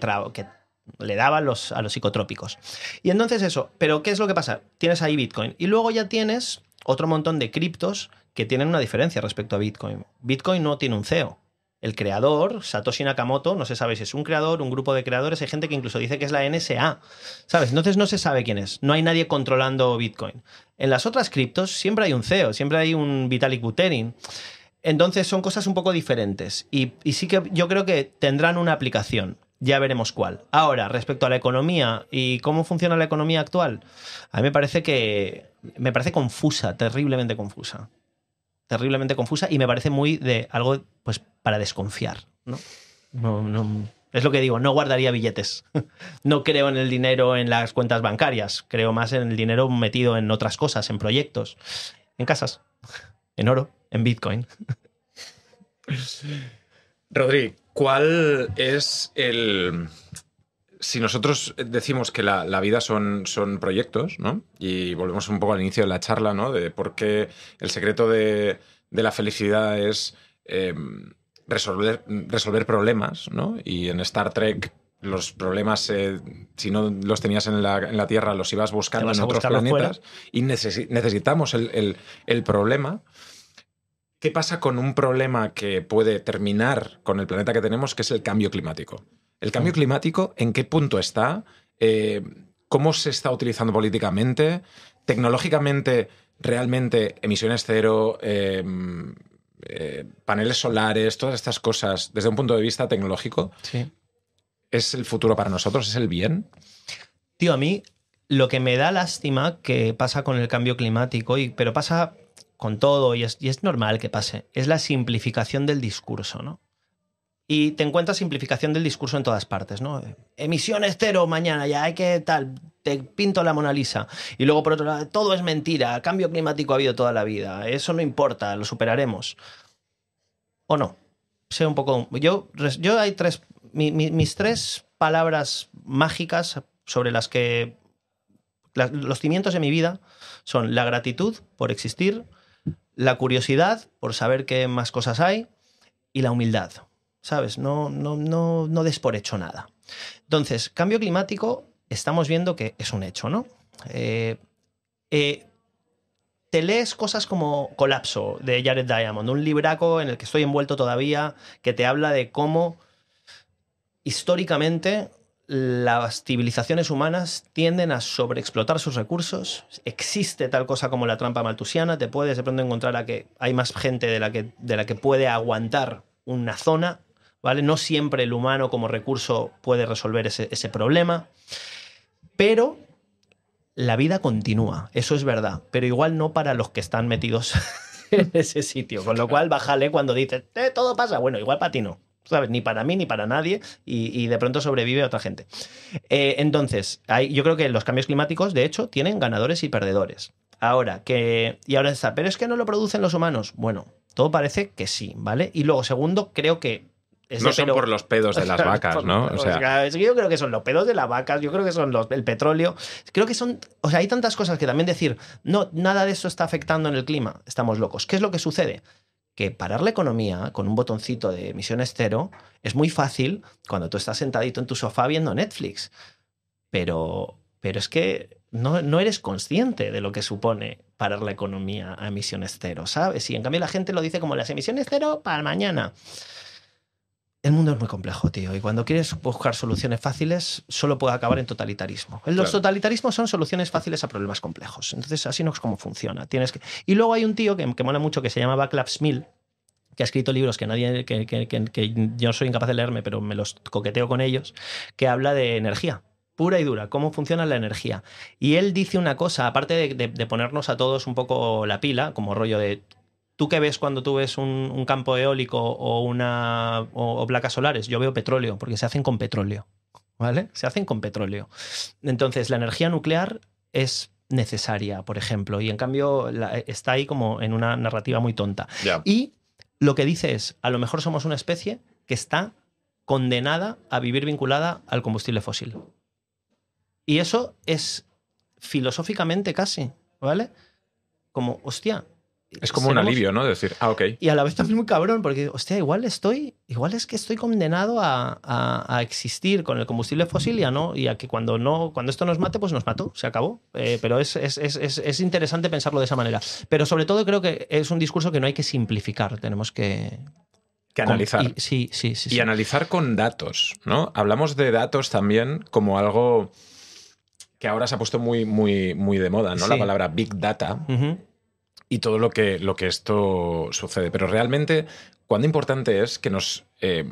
le daba los, a los psicotrópicos. Y entonces eso, pero ¿qué es lo que pasa? Tienes ahí Bitcoin y luego ya tienes otro montón de criptos que tienen una diferencia respecto a Bitcoin. Bitcoin no tiene un CEO el creador, Satoshi Nakamoto, no se sabe si es un creador, un grupo de creadores, hay gente que incluso dice que es la NSA, ¿sabes? Entonces no se sabe quién es, no hay nadie controlando Bitcoin. En las otras criptos siempre hay un CEO, siempre hay un Vitalik Buterin. Entonces son cosas un poco diferentes y, y sí que yo creo que tendrán una aplicación, ya veremos cuál. Ahora, respecto a la economía y cómo funciona la economía actual, a mí me parece que me parece confusa, terriblemente confusa terriblemente confusa y me parece muy de algo pues para desconfiar, ¿no? No, es lo que digo, no guardaría billetes. *laughs* No creo en el dinero en las cuentas bancarias, creo más en el dinero metido en otras cosas, en proyectos, en casas, en oro, en Bitcoin. Rodri, ¿cuál es el si nosotros eh, decimos que la, vida son, son proyectos, ¿no? Y volvemos un poco al inicio de la charla, ¿no? De por qué el secreto de, la felicidad es em, resolver, resolver problemas, ¿no? Y en Star Trek los problemas, eh, si no los tenías en la, en la Tierra, los ibas buscando en otros planetas y necesitamos el, el problema. ¿Qué pasa con un problema que puede terminar con el planeta que tenemos, que es el cambio climático? ¿El cambio climático en qué punto está? Eh, ¿Cómo se está utilizando políticamente? ¿Tecnológicamente realmente emisiones cero, em, eh, paneles solares, todas estas cosas desde un punto de vista tecnológico? ¿Es el futuro para nosotros? ¿Es el bien? Tío, a mí lo que me da lástima que pasa con el cambio climático, y, pero pasa con todo y y es normal que pase, es la simplificación del discurso, ¿no? y te encuentras simplificación del discurso en todas partes, ¿no? Emisiones cero mañana, ya hay que tal, te pinto la Mona Lisa. Y luego por otro lado, todo es mentira, cambio climático ha habido toda la vida, eso no importa, lo superaremos. ¿O no? Sé un poco... Yo, yo hay tres... mis tres palabras mágicas sobre las que... los cimientos de mi vida son la gratitud por existir, la curiosidad por saber qué más cosas hay y la humildad ¿sabes? No, no, no, no des por hecho nada. Entonces, cambio climático estamos viendo que es un hecho, ¿no? Eh, eh, te lees cosas como Colapso de Jared Diamond, un libraco en el que estoy envuelto todavía, que te habla de cómo históricamente las civilizaciones humanas tienden a sobreexplotar sus recursos. Existe tal cosa como la trampa maltusiana, te puedes de pronto encontrar a que hay más gente de la que, de la que puede aguantar una zona no siempre el humano como recurso puede resolver ese, problema, pero la vida continúa, eso es verdad, pero igual no para los que están metidos *laughs* en ese sitio, con lo cual bájale cuando dices, eh, todo pasa, bueno, igual para ti no. ¿sabes? Ni para mí ni para nadie, y, de pronto sobrevive otra gente. Eh, entonces, yo creo que los cambios climáticos, de hecho, tienen ganadores y perdedores. Ahora, que. Y ahora está, pero es que no lo producen los humanos. Bueno, todo parece que sí, ¿vale? Y luego, segundo, creo que no son por los pedos de las *laughs* vacas, ¿no? O sea... yo creo que son los pedos de las vacas, yo creo que son los, el petróleo. Creo que son. O sea, hay tantas cosas que también decir, no, nada de eso está afectando en el clima, estamos locos. ¿Qué es lo que sucede? Que parar la economía con un botoncito de emisiones cero es muy fácil cuando tú estás sentadito en tu sofá viendo Netflix. Pero, pero es que no, no eres consciente de lo que supone parar la economía a emisiones cero, ¿sabes? Y en cambio la gente lo dice como las emisiones cero para mañana el mundo es muy complejo, tío. Y cuando quieres buscar soluciones fáciles, solo puede acabar en totalitarismo. Los totalitarismos son soluciones fáciles a problemas complejos. Entonces, así no es como funciona. Tienes que... Y luego hay un tío que, mola mucho que se llama Baclav que ha escrito libros que nadie que, yo soy incapaz de leerme, pero me los coqueteo con ellos, que habla de energía pura y dura, cómo funciona la energía. Y él dice una cosa, aparte de ponernos a todos un poco la pila, como rollo de ¿Tú qué ves cuando tú ves un, campo eólico o, una, o, placas solares? Yo veo petróleo, porque se hacen con petróleo. ¿Vale? Se hacen con petróleo. Entonces, la energía nuclear es necesaria, por ejemplo, y en cambio está ahí como en una narrativa muy tonta. Y lo que dice es, a lo mejor somos una especie que está condenada a vivir vinculada al combustible fósil. Y eso es filosóficamente casi, ¿vale? Como, hostia, es pues como un alivio, ¿no? decir, ah, ok. Y a la vez también muy cabrón, porque, hostia, igual estoy, igual es que estoy condenado a, existir con el combustible fósil y a no, y a que cuando no, cuando esto nos mate, pues nos mató, se acabó. Eh, pero es, interesante pensarlo de esa manera. Pero sobre todo creo que es un discurso que no hay que simplificar, tenemos que. Que analizar. Y, sí, sí, sí. Y analizar con datos, ¿no? Hablamos de datos también como algo que ahora se ha puesto muy, muy, muy de moda, ¿no? La palabra Big Data y todo lo que, lo que esto sucede. Pero realmente, cuán importante es que nos eh,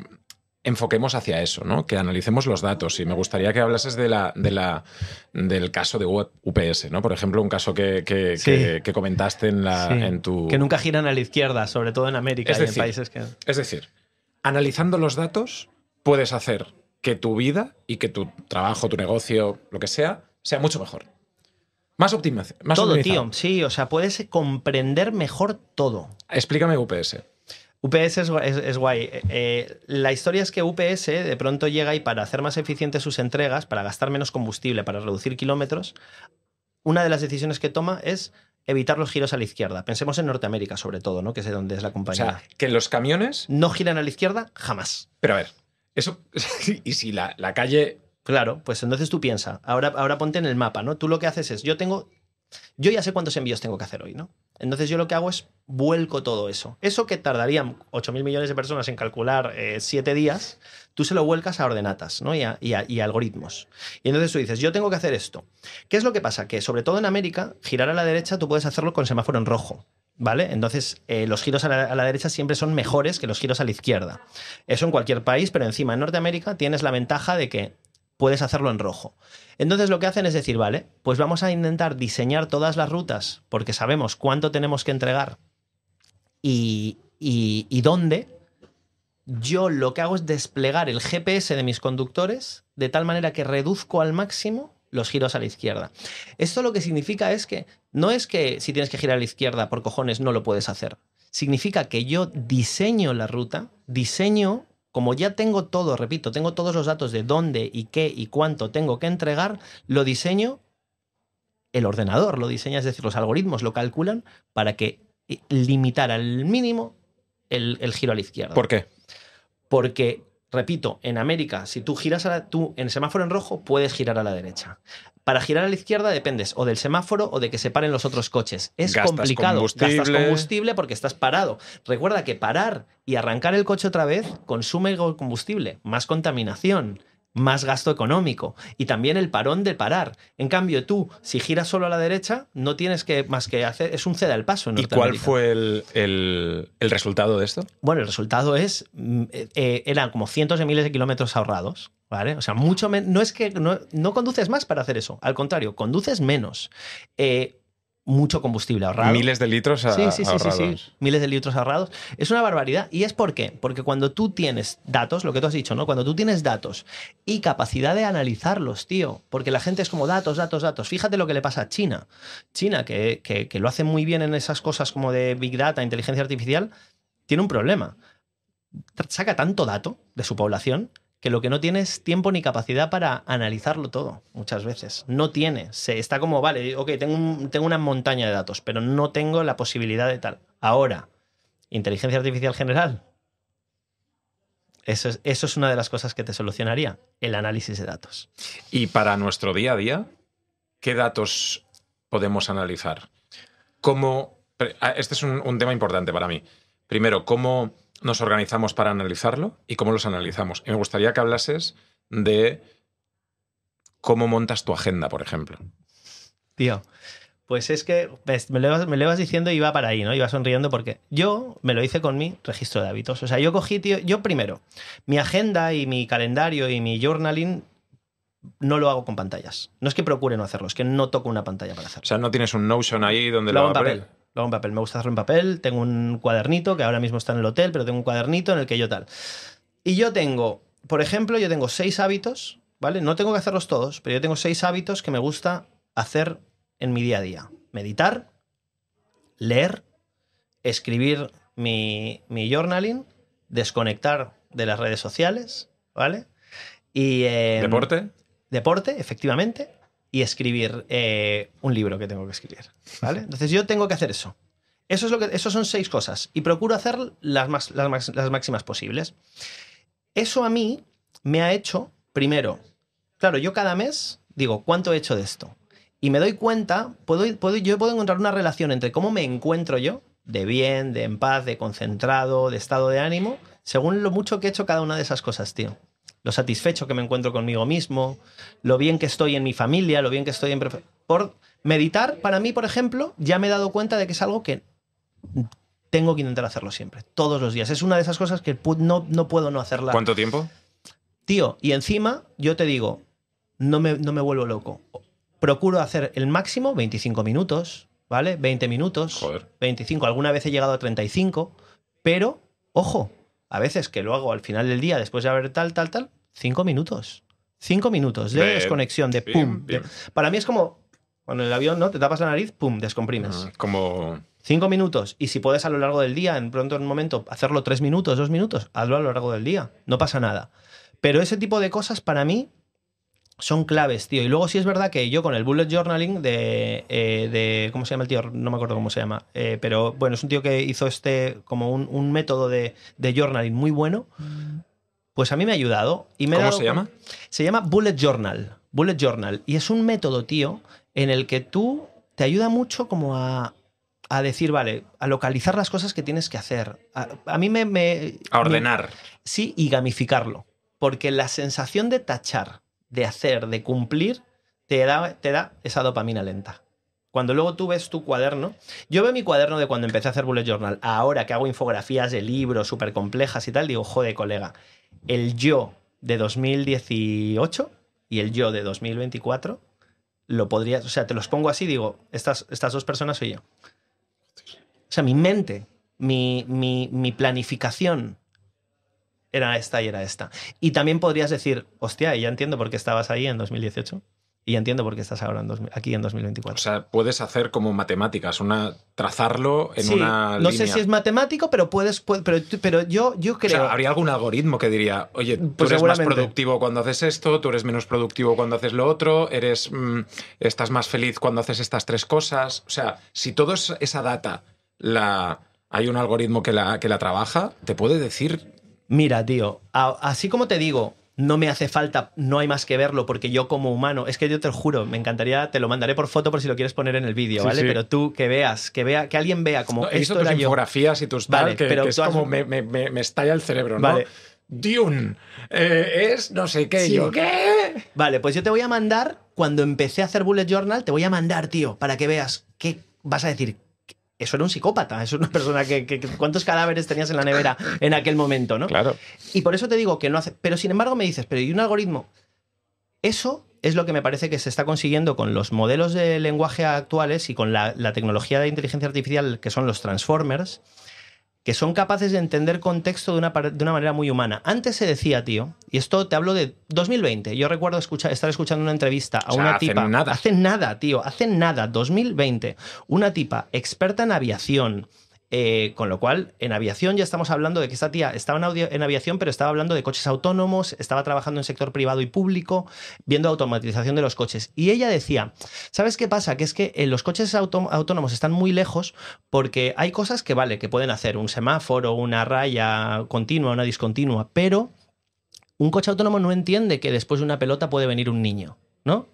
enfoquemos hacia eso, ¿no? que analicemos los datos. Y me gustaría que hablases de la, del caso de UPS, ¿no? por ejemplo, un caso que, comentaste en, la, en tu... Que nunca giran a la izquierda, sobre todo en América y en países que... Es decir, analizando los datos puedes hacer que tu vida y que tu trabajo, tu negocio, lo que sea, sea mucho mejor. Más, optimización, más todo, tío. Sí, o sea, puedes comprender mejor todo. Explícame UPS. UPS es, guay. Eh, eh, la historia es que UPS de pronto llega y para hacer más eficientes sus entregas, para gastar menos combustible, para reducir kilómetros, una de las decisiones que toma es evitar los giros a la izquierda. Pensemos en Norteamérica, sobre todo, ¿no? Que es donde es la compañía. O sea, que los camiones. No giran a la izquierda jamás. Pero a ver, eso. *laughs* y si la, la calle Claro, pues entonces tú piensas, ahora, ahora ponte en el mapa, ¿no? Tú lo que haces es, yo tengo, yo ya sé cuántos envíos tengo que hacer hoy, ¿no? Entonces yo lo que hago es vuelco todo eso. Eso que tardarían 8.000 millones de personas en calcular 7 eh, días, tú se lo vuelcas a ordenatas ¿no? y, a, y, algoritmos. Y entonces tú dices, yo tengo que hacer esto. ¿Qué es lo que pasa? Que sobre todo en América, girar a la derecha tú puedes hacerlo con semáforo en rojo. ¿Vale? Entonces, eh, los giros a la, a la, derecha siempre son mejores que los giros a la izquierda. Eso en cualquier país, pero encima en Norteamérica tienes la ventaja de que puedes hacerlo en rojo. Entonces lo que hacen es decir, vale, pues vamos a intentar diseñar todas las rutas porque sabemos cuánto tenemos que entregar y, y, dónde. Yo lo que hago es desplegar el GPS de mis conductores de tal manera que reduzco al máximo los giros a la izquierda. Esto lo que significa es que no es que si tienes que girar a la izquierda por cojones no lo puedes hacer. Significa que yo diseño la ruta, diseño como ya tengo todo, repito, tengo todos los datos de dónde y qué y cuánto tengo que entregar, lo diseño, el ordenador lo diseña, es decir, los algoritmos lo calculan para que eh, limitar al mínimo el, el giro a la izquierda. ¿Por qué? Porque Repito, en América, si tú giras a tú en semáforo en rojo, puedes girar a la derecha. Para girar a la izquierda dependes o del semáforo o de que se paren los otros coches. Es complicado. Gastas combustible porque estás parado. Recuerda que parar y arrancar el coche otra vez consume combustible, más contaminación más gasto económico y también el parón de parar. En cambio, tú, si giras solo a la derecha, no tienes que más que hacer, es un ceda al paso. ¿Y cuál fue el, resultado de esto? Bueno, el resultado es, mm, eh, eh, eran como cientos de miles de kilómetros ahorrados. ¿Vale? O sea, mucho menos no es que no, no, conduces más para hacer eso, al contrario, conduces menos. Eh, mucho combustible ahorrado. Miles de litros ahorrados. sí, sí, sí, sí. Miles de litros ahorrados. Es una barbaridad. ¿Y es por qué? Porque cuando tú tienes datos, lo que tú has dicho, ¿no? Cuando tú tienes datos y capacidad de analizarlos, tío, porque la gente es como datos, datos, datos. Fíjate lo que le pasa a China. China, que lo hace muy bien en esas cosas como de Big Data, inteligencia artificial, tiene un problema. Saca tanto dato de su población que lo que no tiene es tiempo ni capacidad para analizarlo todo, muchas veces. No tiene. Se está como, vale, ok, tengo, tengo una montaña de datos, pero no tengo la posibilidad de tal. Ahora, inteligencia artificial general. Eso es, una de las cosas que te solucionaría, el análisis de datos. Y para nuestro día a día, ¿qué datos podemos analizar? ¿Cómo... Ah, este es un, un tema importante para mí primero, cómo nos organizamos para analizarlo y cómo los analizamos. Y me gustaría que hablases de cómo montas tu agenda, por ejemplo. Tío, pues es que me lo, me ibas diciendo y iba para ahí, ¿no? Iba sonriendo porque yo me lo hice con mi registro de hábitos. O sea, yo cogí, tío, yo primero, mi agenda y mi calendario y mi journaling no lo hago con pantallas. No es que procure no hacerlo, es que no toco una pantalla para hacerlo. O sea, no tienes un Notion ahí donde lo, papel. Me gusta hacerlo en papel. Tengo un cuadernito que ahora mismo está en el hotel, pero tengo un cuadernito en el que yo tal. Y yo tengo, por ejemplo, yo tengo seis hábitos, ¿vale? No tengo que hacerlos todos, pero yo tengo seis hábitos que me gusta hacer en mi día a día. Meditar, leer, escribir mi, journaling, desconectar de las redes sociales, ¿vale? Y, em, ¿Deporte? Deporte, efectivamente escribir eh, un libro que tengo que escribir. ¿vale? Entonces yo tengo que hacer eso. Eso, es lo que, son seis cosas y procuro hacer las, las, las máximas posibles. Eso a mí me ha hecho, primero, claro, yo cada mes digo, ¿cuánto he hecho de esto? Y me doy cuenta, puedo, puedo, yo puedo encontrar una relación entre cómo me encuentro yo, de bien, de en paz, de concentrado, de estado de ánimo, según lo mucho que he hecho cada una de esas cosas, tío lo satisfecho que me encuentro conmigo mismo, lo bien que estoy en mi familia, lo bien que estoy en... Por meditar, para mí, por ejemplo, ya me he dado cuenta de que es algo que tengo que intentar hacerlo siempre, todos los días. Es una de esas cosas que no, no puedo no hacerla. ¿Cuánto tiempo? Tío, y encima yo te digo, no me, no me vuelvo loco. Procuro hacer el máximo 25 minutos, ¿vale? 20 minutos, 25, alguna vez he llegado a 35, pero, ojo, a veces que lo hago al final del día, después de haber tal, tal, tal, Cinco minutos. Cinco minutos de desconexión, de pum. Para mí es como, cuando en el avión, ¿no? Te tapas la nariz, pum, descomprimes. como... Cinco minutos. Y si puedes a lo largo del día, en pronto en un momento, hacerlo tres minutos, dos minutos, hazlo a lo largo del día. No pasa nada. Pero ese tipo de cosas para mí son claves, tío. Y luego sí es verdad que yo con el bullet journaling de, eh, ¿cómo se llama el tío? No me acuerdo cómo se llama. Eh, pero bueno, es un tío que hizo este como un, método de, de journaling muy bueno. Mm. Pues a mí me ha ayudado. Y me ¿Cómo se llama? Se llama Bullet Journal. Bullet Journal. Y es un método, tío, en el que tú te ayuda mucho como a, decir, vale, a localizar las cosas que tienes que hacer. A, mí me, A ordenar. sí, y gamificarlo. Porque la sensación de tachar, de hacer, de cumplir, te da, te da esa dopamina lenta. Cuando luego tú ves tu cuaderno, yo veo mi cuaderno de cuando empecé a hacer bullet journal, ahora que hago infografías de libros súper complejas y tal, digo, joder, colega, el yo de 2018 y el yo de 2024 lo podrías, o sea, te los pongo así, digo, estas, estas dos personas soy yo. O sea, mi mente, mi, mi, mi planificación era esta y era esta. Y también podrías decir, hostia, ya entiendo por qué estabas ahí en 2018. Y entiendo por qué estás ahora aquí en 2024. O sea, puedes hacer como matemáticas, una trazarlo en sí, una no sé si es matemático, pero puedes, pero, yo, yo creo... O sea, ¿habría algún algoritmo que diría, oye, pues tú eres más productivo cuando haces esto, tú eres menos productivo cuando haces lo otro, eres, mm, estás más feliz cuando haces estas tres cosas? O sea, si toda esa data la... Hay un algoritmo que la, que la trabaja, te puede decir Mira, tío, así como te digo, no me hace falta, no hay más que verlo, porque yo como humano, es que yo te lo juro, me encantaría, te lo mandaré por foto por si lo quieres poner en el vídeo, ¿vale? Pero tú que veas, que vea, que alguien vea como he visto esto tus infografías y tus vale, pero es como me, estalla el cerebro, ¿no? Vale. Dune eh, es no sé qué, yo qué. Vale, pues yo te voy a mandar, cuando empecé a hacer Bullet Journal, te voy a mandar, tío, para que veas qué vas a decir, eso era un psicópata, eso es una persona que, ¿Cuántos cadáveres tenías en la nevera en aquel momento, no? Claro. Y por eso te digo que no hace... Pero sin embargo me dices, pero ¿y un algoritmo? Eso es lo que me parece que se está consiguiendo con los modelos de lenguaje actuales y con la, la tecnología de inteligencia artificial que son los transformers, que son capaces de entender contexto de una, manera muy humana. Antes se decía, tío, y esto te hablo de 2020, yo recuerdo estar escuchando una entrevista a una tipa... Nada. Hacen nada, tío, hacen nada, 2020. Una tipa experta en aviación, eh, con lo cual, en aviación ya estamos hablando de que esta tía estaba en, aviación, pero estaba hablando de coches autónomos, estaba trabajando en sector privado y público, viendo automatización de los coches. Y ella decía, ¿sabes qué pasa? Que es que eh, los coches autónomos están muy lejos porque hay cosas que, vale, que pueden hacer un semáforo, una raya continua, una discontinua, pero un coche autónomo no entiende que después de una pelota puede venir un niño, ¿no?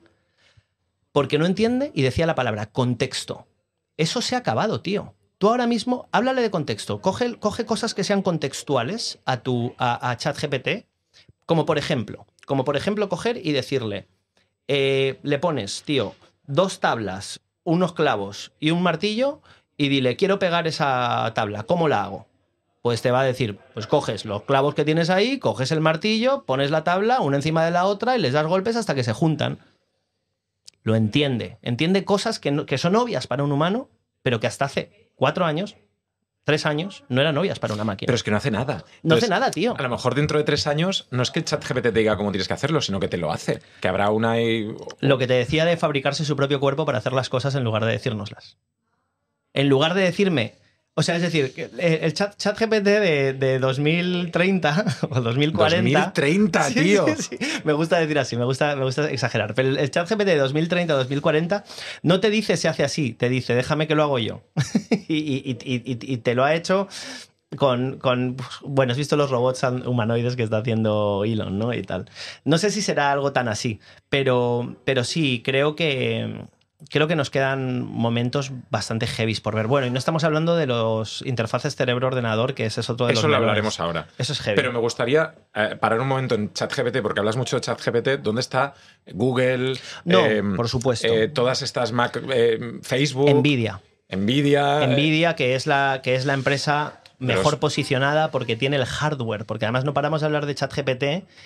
Porque no entiende, y decía la palabra, contexto. Eso se ha acabado, tío. Tú ahora mismo, háblale de contexto, coge, cosas que sean contextuales a, tu, a, ChatGPT, como por ejemplo, como por ejemplo coger y decirle, eh, le pones, tío, dos tablas, unos clavos y un martillo y dile, quiero pegar esa tabla, ¿cómo la hago? Pues te va a decir, pues coges los clavos que tienes ahí, coges el martillo, pones la tabla una encima de la otra y les das golpes hasta que se juntan. Lo entiende, entiende cosas que son obvias para un humano, pero que hasta hace cuatro años, tres años, no eran novias para una máquina. Pero es que no hace nada. no hace nada, tío. A lo mejor dentro de tres años no es que ChatGPT te diga cómo tienes que hacerlo, sino que te lo hace. Que habrá una... Lo que te decía de fabricarse su propio cuerpo para hacer las cosas en lugar de decírnoslas. En lugar de decirme, o sea, es decir, eh, el chat, GPT de, 2030 *laughs* o 2040. 2030, *laughs* tío. Me gusta decir así, me gusta, me gusta exagerar. Pero el, chat GPT de 2030 o 2040 no te dice se hace así, te dice déjame que lo hago yo. *laughs* y, y te lo ha hecho con, con, pues, bueno, has visto los robots humanoides que está haciendo Elon, ¿no? Y tal. No sé si será algo tan así, pero, pero sí, creo que, creo que nos quedan momentos bastante heavy por ver. Bueno, y no estamos hablando de los interfaces cerebro-ordenador, que ese es otro de Eso lo hablaremos ahora. Eso es heavy. Pero me gustaría eh, parar un momento en ChatGPT, porque hablas mucho de ChatGPT. ¿Dónde está Google? No, eh, por supuesto. Eh, todas estas Mac, Facebook. Nvidia. Nvidia. Nvidia, que es la, que es la empresa mejor posicionada porque tiene el hardware, porque además no paramos de hablar de ChatGPT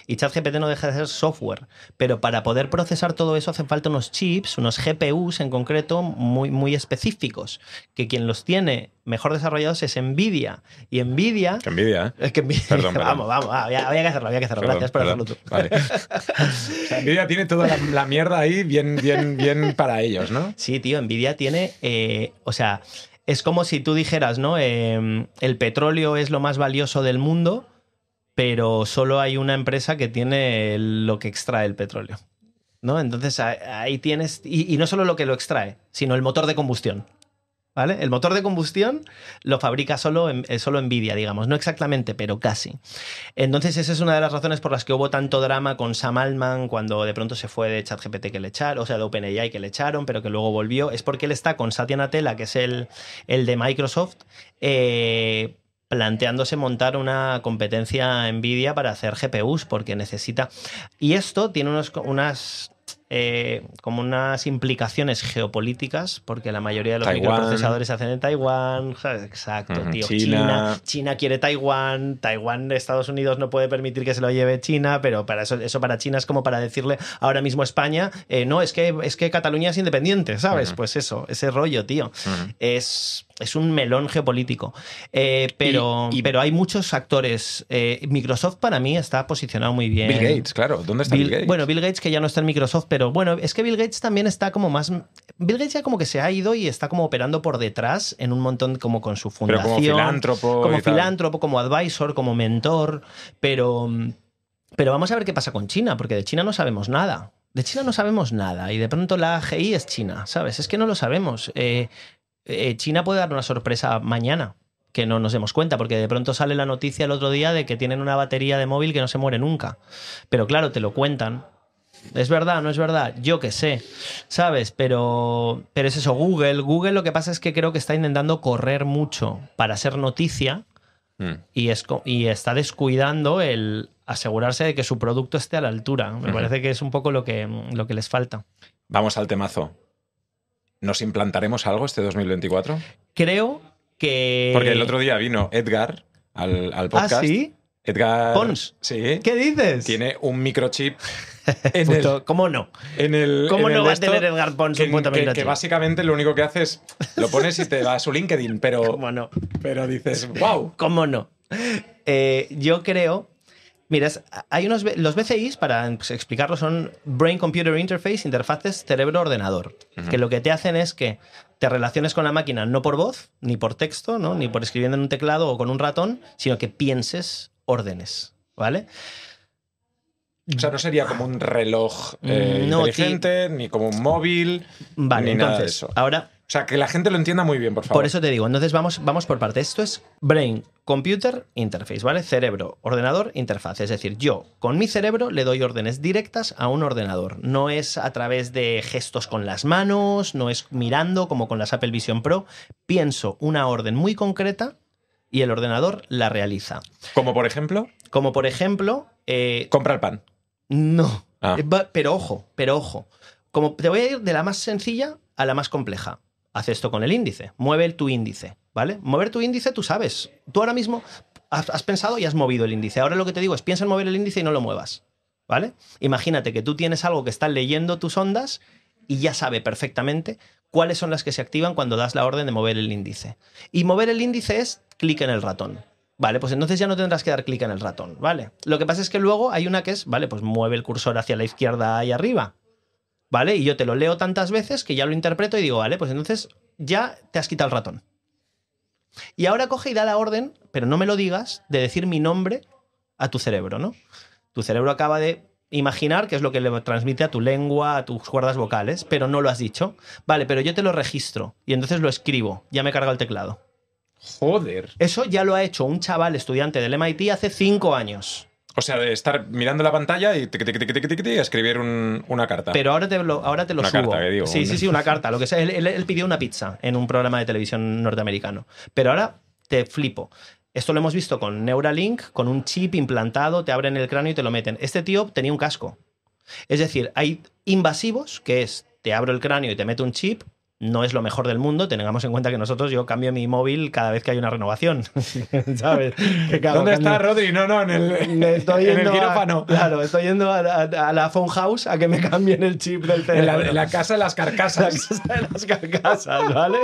y ChatGPT no deja de ser software, pero para poder procesar todo eso hacen falta unos chips, unos GPUs en concreto muy, específicos, que quien los tiene mejor desarrollados es Nvidia. Y Nvidia. Que Nvidia, ¿eh? Es que Nvidia. Perdón, *laughs* Vamos, vamos, había, que hacerlo, había que hacerlo. Gracias por hacerlo tú. Vale. *laughs* Nvidia tiene toda la, mierda ahí bien, bien, bien para ellos, ¿no? Sí, tío, Nvidia tiene. Eh, o sea, es como si tú dijeras, ¿no? Em, el petróleo es lo más valioso del mundo, pero solo hay una empresa que tiene lo que extrae el petróleo. ¿No? Entonces ahí tienes, y, y no solo lo que lo extrae, sino el motor de combustión. El motor de combustión lo fabrica solo, eh, solo Nvidia, digamos, no exactamente, pero casi. Entonces esa es una de las razones por las que hubo tanto drama con Sam Altman cuando de pronto se fue de ChatGPT que le echaron, o sea, de OpenAI que le echaron, pero que luego volvió, es porque él está con Satya Nadella, que es el, el de Microsoft, eh, planteándose montar una competencia Nvidia para hacer GPUs porque necesita... Y esto tiene unas eh, como unas implicaciones geopolíticas, porque la mayoría de los procesadores microprocesadores se hacen en Taiwán. Exacto, tío. China. China. quiere Taiwán. Taiwán, Estados Unidos no puede permitir que se lo lleve China, pero para eso, eso para China es como para decirle ahora mismo España, eh, no, es que, es que Cataluña es independiente, ¿sabes? Pues eso, ese rollo, tío. Es, es un melón geopolítico. Eh, pero, pero hay muchos actores. Microsoft para mí está posicionado muy bien. Bill Gates, claro. ¿Dónde está Bill Gates? Bueno, Bill Gates que ya no está en Microsoft, pero pero bueno, es que Bill Gates también está como más... Bill Gates ya como que se ha ido y está como operando por detrás en un montón, como con su fundación. Pero como filántropo. Como filántropo, como advisor, como mentor, pero... Pero vamos a ver qué pasa con China, porque de China no sabemos nada. De China no sabemos nada y de pronto la AGI es China, ¿sabes? Es que no lo sabemos. Eh, eh, China puede dar una sorpresa mañana que no nos demos cuenta, porque de pronto sale la noticia el otro día de que tienen una batería de móvil que no se muere nunca. Pero claro, te lo cuentan, es verdad, no es verdad, yo qué sé, ¿sabes? Pero, pero es eso, Google. Google lo que pasa es que creo que está intentando correr mucho para ser noticia hmm. y, y está descuidando el asegurarse de que su producto esté a la altura. Me parece que es un poco lo que, lo que les falta. Vamos al temazo. ¿Nos implantaremos algo este 2024? Creo que... Porque el otro día vino Edgar al, al ah, podcast. ¿Ah, sí? Edgar... Pons. Sí. ¿Qué dices? Tiene un microchip *laughs* ¿Cómo no? En el, ¿Cómo no a tener Edgar Pons que, básicamente lo único que haces lo pones y te va a su LinkedIn, pero. *laughs* Pero dices, wow. ¿Cómo no? Eh, yo creo. Miras, hay unos, los BCIs, para pues, explicarlo, son Brain Computer Interface, interfaces cerebro-ordenador. Que lo que te hacen es que te relaciones con la máquina no por voz, ni por texto, ¿no? ni por escribiendo en un teclado o con un ratón, sino que pienses órdenes. ¿Vale? O sea, no sería como un reloj eh, mm, inteligente, ni como un móvil, vale, ni nada de eso. Ahora, o sea, que la gente lo entienda muy bien, por favor. Por eso te digo, entonces vamos, vamos por parte. Esto es brain, computer, interface, ¿vale? Cerebro, ordenador, interfaz. Es decir, yo con mi cerebro le doy órdenes directas a un ordenador. No es a través de gestos con las manos, no es mirando como con las Apple Vision Pro. Pienso una orden muy concreta y el ordenador la realiza. ¿Como por ejemplo? Como por ejemplo... Eh, Comprar pan. No. Ah. Eh, pero ojo, pero ojo. Como te voy a ir de la más sencilla a la más compleja. Haz esto con el índice. Mueve tu índice, ¿vale? Mover tu índice tú sabes. Tú ahora mismo has, pensado y has movido el índice. Ahora lo que te digo es piensa en mover el índice y no lo muevas, ¿vale? Imagínate que tú tienes algo que está leyendo tus ondas y ya sabe perfectamente cuáles son las que se activan cuando das la orden de mover el índice. Y mover el índice es clic en el ratón. Vale, pues entonces ya no tendrás que dar clic en el ratón, ¿vale? Lo que pasa es que luego hay una que es, vale, pues mueve el cursor hacia la izquierda y arriba, ¿vale? Y yo te lo leo tantas veces que ya lo interpreto y digo, vale, pues entonces ya te has quitado el ratón. Y ahora coge y da la orden, pero no me lo digas, de decir mi nombre a tu cerebro, ¿no? Tu cerebro acaba de imaginar qué es lo que le transmite a tu lengua, a tus cuerdas vocales, pero no lo has dicho. Vale, pero yo te lo registro y entonces lo escribo, ya me carga el teclado. Joder. Eso ya lo ha hecho un chaval estudiante del MIT hace cinco años. O sea, de estar mirando la pantalla y escribir una carta. Pero ahora te lo, ahora una subo. Carta, sí, sí, sí, una carta. Lo que sea. Él, él, pidió una pizza en un programa de televisión norteamericano. Pero ahora te flipo. Esto lo hemos visto con Neuralink, con un chip implantado, te abren el cráneo y te lo meten. Este tío tenía un casco. Es decir, hay invasivos, que es te abro el cráneo y te meto un chip, no es lo mejor del mundo. Tengamos en cuenta que nosotros, yo cambio mi móvil cada vez que hay una renovación. *laughs* ¿Dónde está Rodri? No, no, en el, quirófano. claro, estoy yendo a, la phone house a que me cambien el chip del teléfono. En la, casa de las carcasas. La casa las carcasas, ¿vale?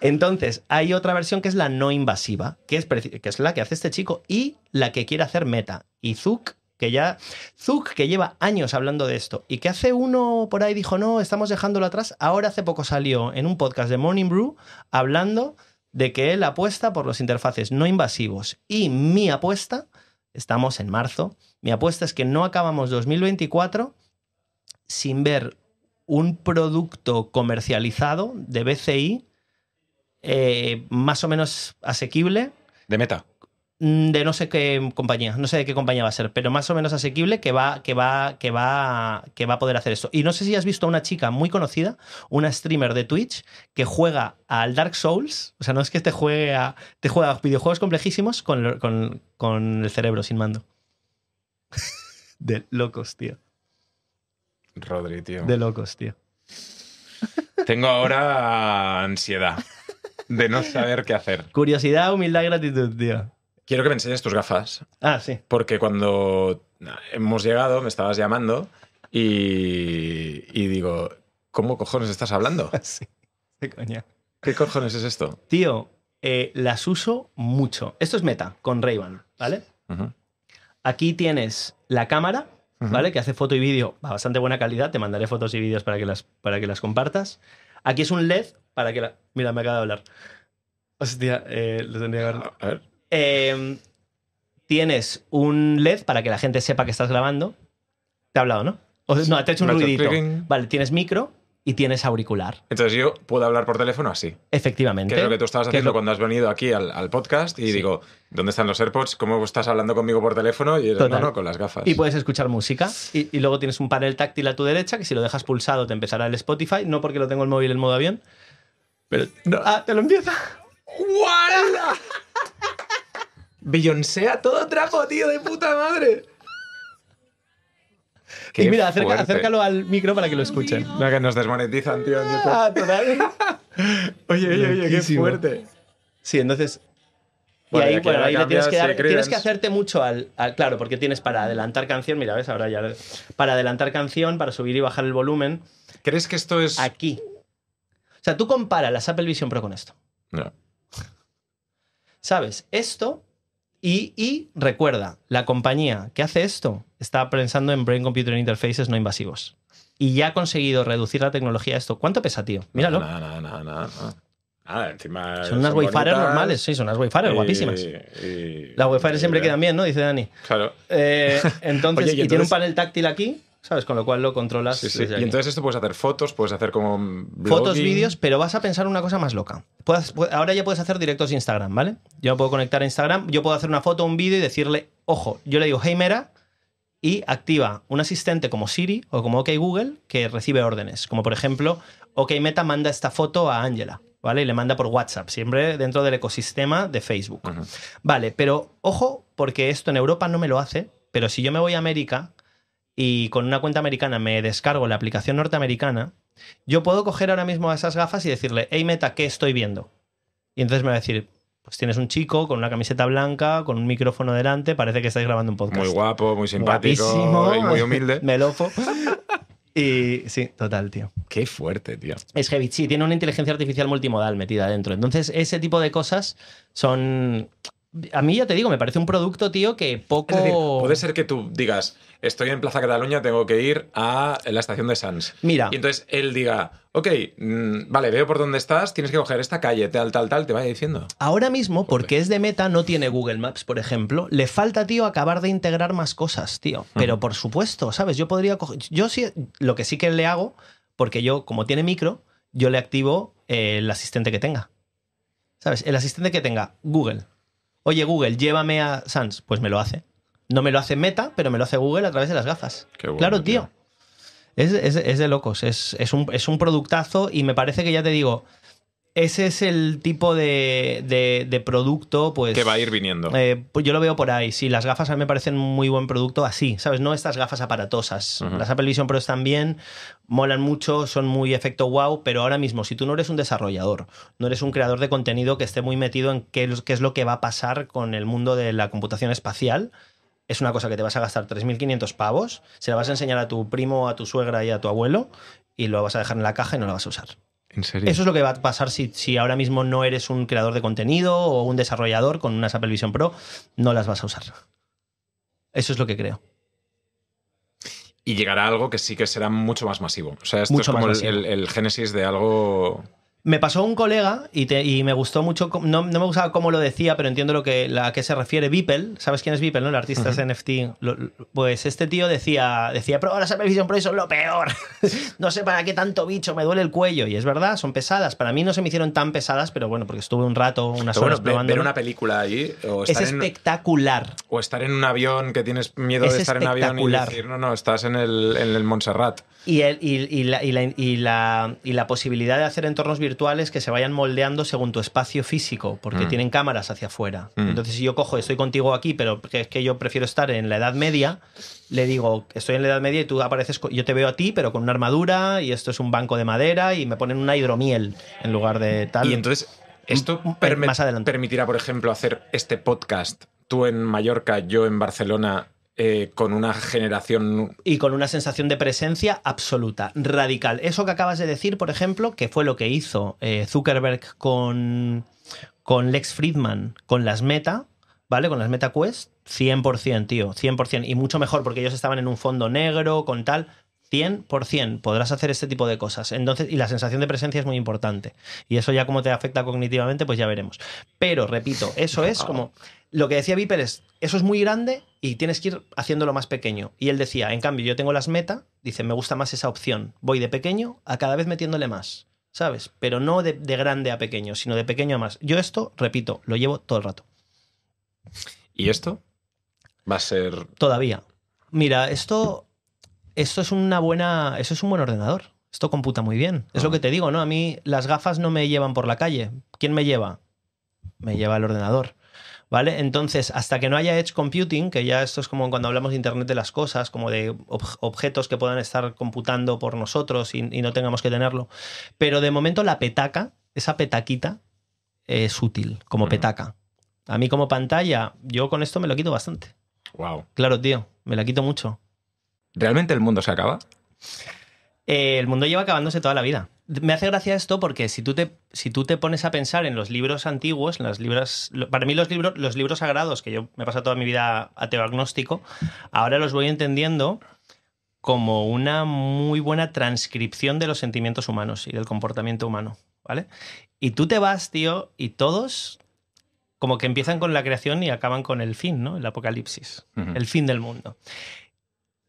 Entonces, hay otra versión que es la no invasiva, que es, que es la que hace este chico y la que quiere hacer Meta. Y Zuck que ya Zuck, que lleva años hablando de esto y que hace uno por ahí dijo, no, estamos dejándolo atrás, ahora hace poco salió en un podcast de Morning Brew hablando de que él apuesta por los interfaces no invasivos. Y mi apuesta, estamos en marzo, mi apuesta es que no acabamos 2024 sin ver un producto comercializado de BCI eh, más o menos asequible. De meta. Mm, de no sé qué compañía, no sé de qué compañía va a ser, pero más o menos asequible que va, que va, que va, que va a poder hacer esto. Y no sé si has visto a una chica muy conocida, una streamer de Twitch, que juega al Dark Souls. O sea, no es que te juegue a, te juega videojuegos complejísimos con, con el cerebro sin mando. *laughs* de locos, tío. Rodri, tío. De locos, tío. Tengo ahora ansiedad de no saber qué hacer. Curiosidad, humildad y gratitud, tío. Quiero que me enseñes tus gafas. Ah, sí. Porque cuando hemos llegado, me estabas llamando y, digo, ¿cómo cojones estás hablando? *laughs* sí, qué cojones es esto? Tío, eh, las uso mucho. Esto es meta, con ray ¿vale? Aquí tienes la cámara, ¿vale? Que hace foto y vídeo a bastante buena calidad. Te mandaré fotos y vídeos para que las, para que las compartas. Aquí es un LED para que la... Mira, me acaba de hablar. Hostia, eh, lo tendría que ver. A ver. Em, tienes un LED para que la gente sepa que estás grabando. Te ha hablado, ¿no? no, te ha hecho un ruidito. Vale, tienes micro y tienes auricular. Entonces yo puedo hablar por teléfono así. Efectivamente. Que es lo que tú estabas haciendo cuando has venido aquí al, podcast y digo, ¿dónde están los AirPods? ¿Cómo estás hablando conmigo por teléfono? Y no, no, con las gafas. Y puedes escuchar música. Y, luego tienes un panel táctil a tu derecha que si lo dejas pulsado te empezará el Spotify. No porque lo tengo el móvil en modo avión. Pero... Ah, te lo empieza. Beyoncé todo trapo, tío, de puta madre. y mira, acércalo al micro para que lo escuchen. No, que nos desmonetizan, tío. Ah, total. *laughs* oye, oye, oye, qué fuerte. Sí, entonces. y ahí, tienes que dar. que hacerte mucho al, al, Claro, porque tienes para adelantar canción. Mira, ves, ahora ya. Para adelantar canción, para subir y bajar el volumen. ¿Crees que esto es.? Aquí. O sea, tú compara las Apple Vision Pro con esto. No. ¿Sabes? Esto y, recuerda, la compañía que hace esto está pensando en Brain Computer Interfaces no invasivos. Y ya ha conseguido reducir la tecnología a esto. ¿Cuánto pesa, tío? Míralo. Nada, nada, nada. son unas wi-fi normales, sí, son unas wi-fi guapísimas. las fi siempre quedan bien, ¿no? Dice Dani. Claro. Eh, entonces... *laughs* y tiene un panel táctil aquí ¿sabes? Con lo cual lo controlas. Sí, sí. Y entonces esto puedes hacer fotos, puedes hacer como... Fotos, vídeos, pero vas a pensar una cosa más loca. ahora ya puedes hacer directos de Instagram, ¿vale? Yo me puedo conectar a Instagram, yo puedo hacer una foto, un vídeo y decirle, ojo, yo le digo, hey Mera, y activa un asistente como Siri o como OK Google que recibe órdenes. Como por ejemplo, OK Meta manda esta foto a Angela, ¿vale? Y le manda por WhatsApp, siempre dentro del ecosistema de Facebook. Vale, pero ojo, porque esto en Europa no me lo hace, pero si yo me voy a América, y con una cuenta americana me descargo la aplicación norteamericana, yo puedo coger ahora mismo esas gafas y decirle, hey Meta, ¿qué estoy viendo? Y entonces me va a decir, pues tienes un chico con una camiseta blanca, con un micrófono delante, parece que estáis grabando un podcast. Muy guapo, muy simpático, Muy muy humilde. *laughs* Melofo. Y sí, total, tío. Qué fuerte, tío. Es heavy. Sí, tiene una inteligencia artificial multimodal metida dentro. Entonces, ese tipo de cosas son a mí ya te digo, me parece un producto, tío, que poco. puede ser que tú digas, estoy en Plaza Cataluña, tengo que ir a la estación de Sants. Mira. Y entonces él diga, ok, mm, vale, veo por dónde estás, tienes que coger esta calle, tal, tal, tal, te vaya diciendo. Ahora mismo, porque es de meta, no tiene Google Maps, por ejemplo. Le falta, tío, acabar de integrar más cosas, tío. Pero por supuesto, ¿sabes? Yo podría coger. Yo sí, lo que sí que le hago, porque yo, como tiene micro, yo le activo el asistente que tenga. ¿Sabes? El asistente que tenga Google. Oye, Google, llévame a Sans. Pues me lo hace. No me lo hace Meta, pero me lo hace Google a través de las gafas. Qué bueno, claro, tío. Es, de locos. Es un, es, un, productazo y me parece que ya te digo, ese es el tipo de, producto, pues... Que va a ir viniendo. Eh, pues yo lo veo por ahí, Si Las gafas a mí me parecen un muy buen producto así, ¿sabes? No estas gafas aparatosas. Las Apple Vision Pro están bien, molan mucho, son muy efecto wow, pero ahora mismo, si tú no eres un desarrollador, no eres un creador de contenido que esté muy metido en qué, qué es lo que va a pasar con el mundo de la computación espacial, es una cosa que te vas a gastar 3.500 pavos, se la vas a enseñar a tu primo, a tu suegra y a tu abuelo y lo vas a dejar en la caja y no la vas a usar. ¿En serio? Eso es lo que va a pasar si, ahora mismo no eres un creador de contenido o un desarrollador con una Apple Vision Pro, no las vas a usar. Eso es lo que creo. Y llegará algo que sí que será mucho más masivo. O sea, esto es como el génesis de algo me pasó un colega y, me gustó mucho, no, no, me gustaba cómo lo decía, pero entiendo lo que, la, a qué se refiere. Beeple, ¿sabes quién es Beeple, El artista de NFT. pues este tío decía, decía, pero las Supervision Vision Pro son lo peor. *laughs* no sé para qué tanto bicho, me duele el cuello. Y es verdad, son pesadas. Para mí no se me hicieron tan pesadas, pero bueno, porque estuve un rato, unas horas probando. una película allí o es espectacular. o estar en un avión, que tienes miedo de estar en un avión y decir, no, no, estás en el, Montserrat. Y, el, y, la, la, posibilidad de hacer entornos virtuales virtuales que se vayan moldeando según tu espacio físico, porque mm. tienen cámaras hacia afuera. Mm. Entonces, si yo cojo, estoy contigo aquí, pero es que yo prefiero estar en la Edad Media, le digo, estoy en la Edad Media y tú apareces, yo te veo a ti, pero con una armadura y esto es un banco de madera y me ponen una hidromiel en lugar de tal. Y entonces, esto mm, eh, permitirá, por ejemplo, hacer este podcast, tú en Mallorca, yo en Barcelona eh, con una generación... Y con una sensación de presencia absoluta, radical. Eso que acabas de decir, por ejemplo, que fue lo que hizo eh, Zuckerberg con, con Lex Friedman, con las Meta, ¿vale? Con las Meta MetaQuest, 100%, tío, 100%. Y mucho mejor porque ellos estaban en un fondo negro, con tal. 100% podrás hacer este tipo de cosas. Entonces, y la sensación de presencia es muy importante. Y eso ya como te afecta cognitivamente, pues ya veremos. Pero, repito, eso es como lo que decía Viper es, eso es muy grande y tienes que ir haciéndolo más pequeño. Y él decía, en cambio, yo tengo las meta, dice, me gusta más esa opción. Voy de pequeño a cada vez metiéndole más, ¿sabes? Pero no de, de grande a pequeño, sino de pequeño a más. Yo esto, repito, lo llevo todo el rato. ¿Y esto? Va a ser... Todavía. Mira, esto esto es una buena. Eso es un buen ordenador. Esto computa muy bien. Es lo ah. que te digo, ¿no? A mí las gafas no me llevan por la calle. ¿Quién me lleva? Me lleva el ordenador. ¿Vale? Entonces, hasta que no haya edge computing, que ya esto es como cuando hablamos de Internet de las cosas, como de objetos que puedan estar computando por nosotros y, y no tengamos que tenerlo. Pero de momento la petaca, esa petaquita, es útil como mm. petaca. A mí como pantalla, yo con esto me lo quito bastante. Wow. Claro, tío, me la quito mucho. ¿Realmente el mundo se acaba? Eh, el mundo lleva acabándose toda la vida. Me hace gracia esto porque si tú te, si tú te pones a pensar en los libros antiguos, en las para mí los libros, los libros sagrados, que yo me he pasado toda mi vida ateoagnóstico, ahora los voy entendiendo como una muy buena transcripción de los sentimientos humanos y del comportamiento humano, ¿vale? Y tú te vas, tío, y todos como que empiezan con la creación y acaban con el fin, ¿no? El apocalipsis, el fin del mundo.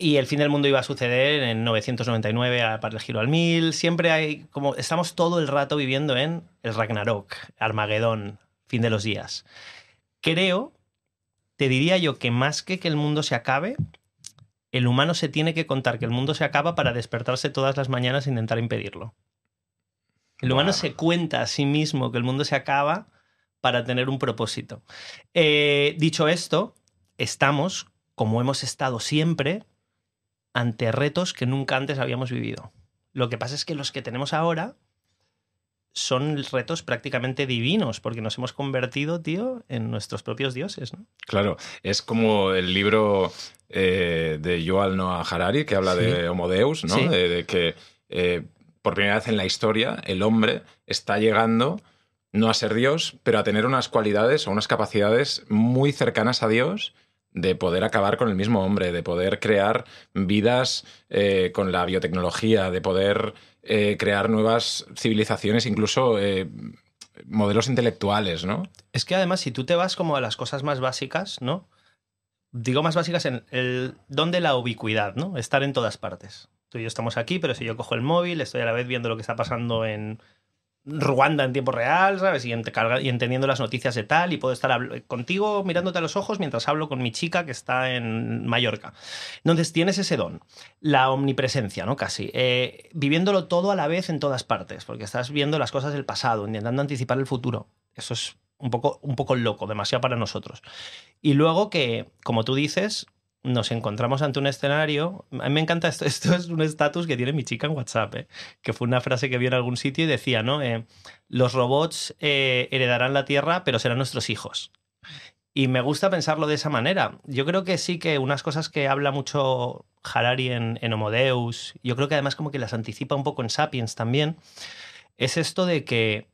Y el fin del mundo iba a suceder en 999 para el giro al 1000. Siempre hay como. Estamos todo el rato viviendo en el Ragnarok, Armagedón, fin de los días. Creo, te diría yo que más que que el mundo se acabe, el humano se tiene que contar que el mundo se acaba para despertarse todas las mañanas e intentar impedirlo. El humano se cuenta a sí mismo que el mundo se acaba para tener un propósito. Eh, dicho esto, estamos, como hemos estado siempre, ante retos que nunca antes habíamos vivido. Lo que pasa es que los que tenemos ahora son retos prácticamente divinos, porque nos hemos convertido, tío, en nuestros propios dioses, Claro, es como el libro eh, de Joal Noah Harari, que habla de Homo Deus, ¿no? De, que eh, por primera vez en la historia el hombre está llegando no a ser Dios, pero a tener unas cualidades o unas capacidades muy cercanas a Dios de poder acabar con el mismo hombre, de poder crear vidas eh, con la biotecnología, de poder eh, crear nuevas civilizaciones, incluso eh, modelos intelectuales, ¿no? Es que además, si tú te vas como a las cosas más básicas, ¿no? Digo más básicas en el don de la ubicuidad, ¿no? Estar en todas partes. Tú y yo estamos aquí, pero si yo cojo el móvil, estoy a la vez viendo lo que está pasando en Ruanda en tiempo real, ¿sabes? Y, entendiendo las noticias de tal, y puedo estar contigo mirándote a los ojos mientras hablo con mi chica que está en Mallorca. Entonces tienes ese don, la omnipresencia, ¿no? Casi. Eh, viviéndolo todo a la vez en todas partes, porque estás viendo las cosas del pasado, intentando anticipar el futuro. Eso es un poco, un poco loco, demasiado para nosotros. Y luego que, como tú dices, nos encontramos ante un escenario. A mí me encanta esto. *laughs* Esto es un estatus que tiene mi chica en WhatsApp, ¿eh? que fue una frase que vi en algún sitio y decía, ¿no? Eh, los robots eh, heredarán la Tierra, pero serán nuestros hijos. Y me gusta pensarlo de esa manera. Yo creo que sí que unas cosas que habla mucho Harari en, Homo Homodeus, yo creo que además como que las anticipa un poco en Sapiens también, es esto de que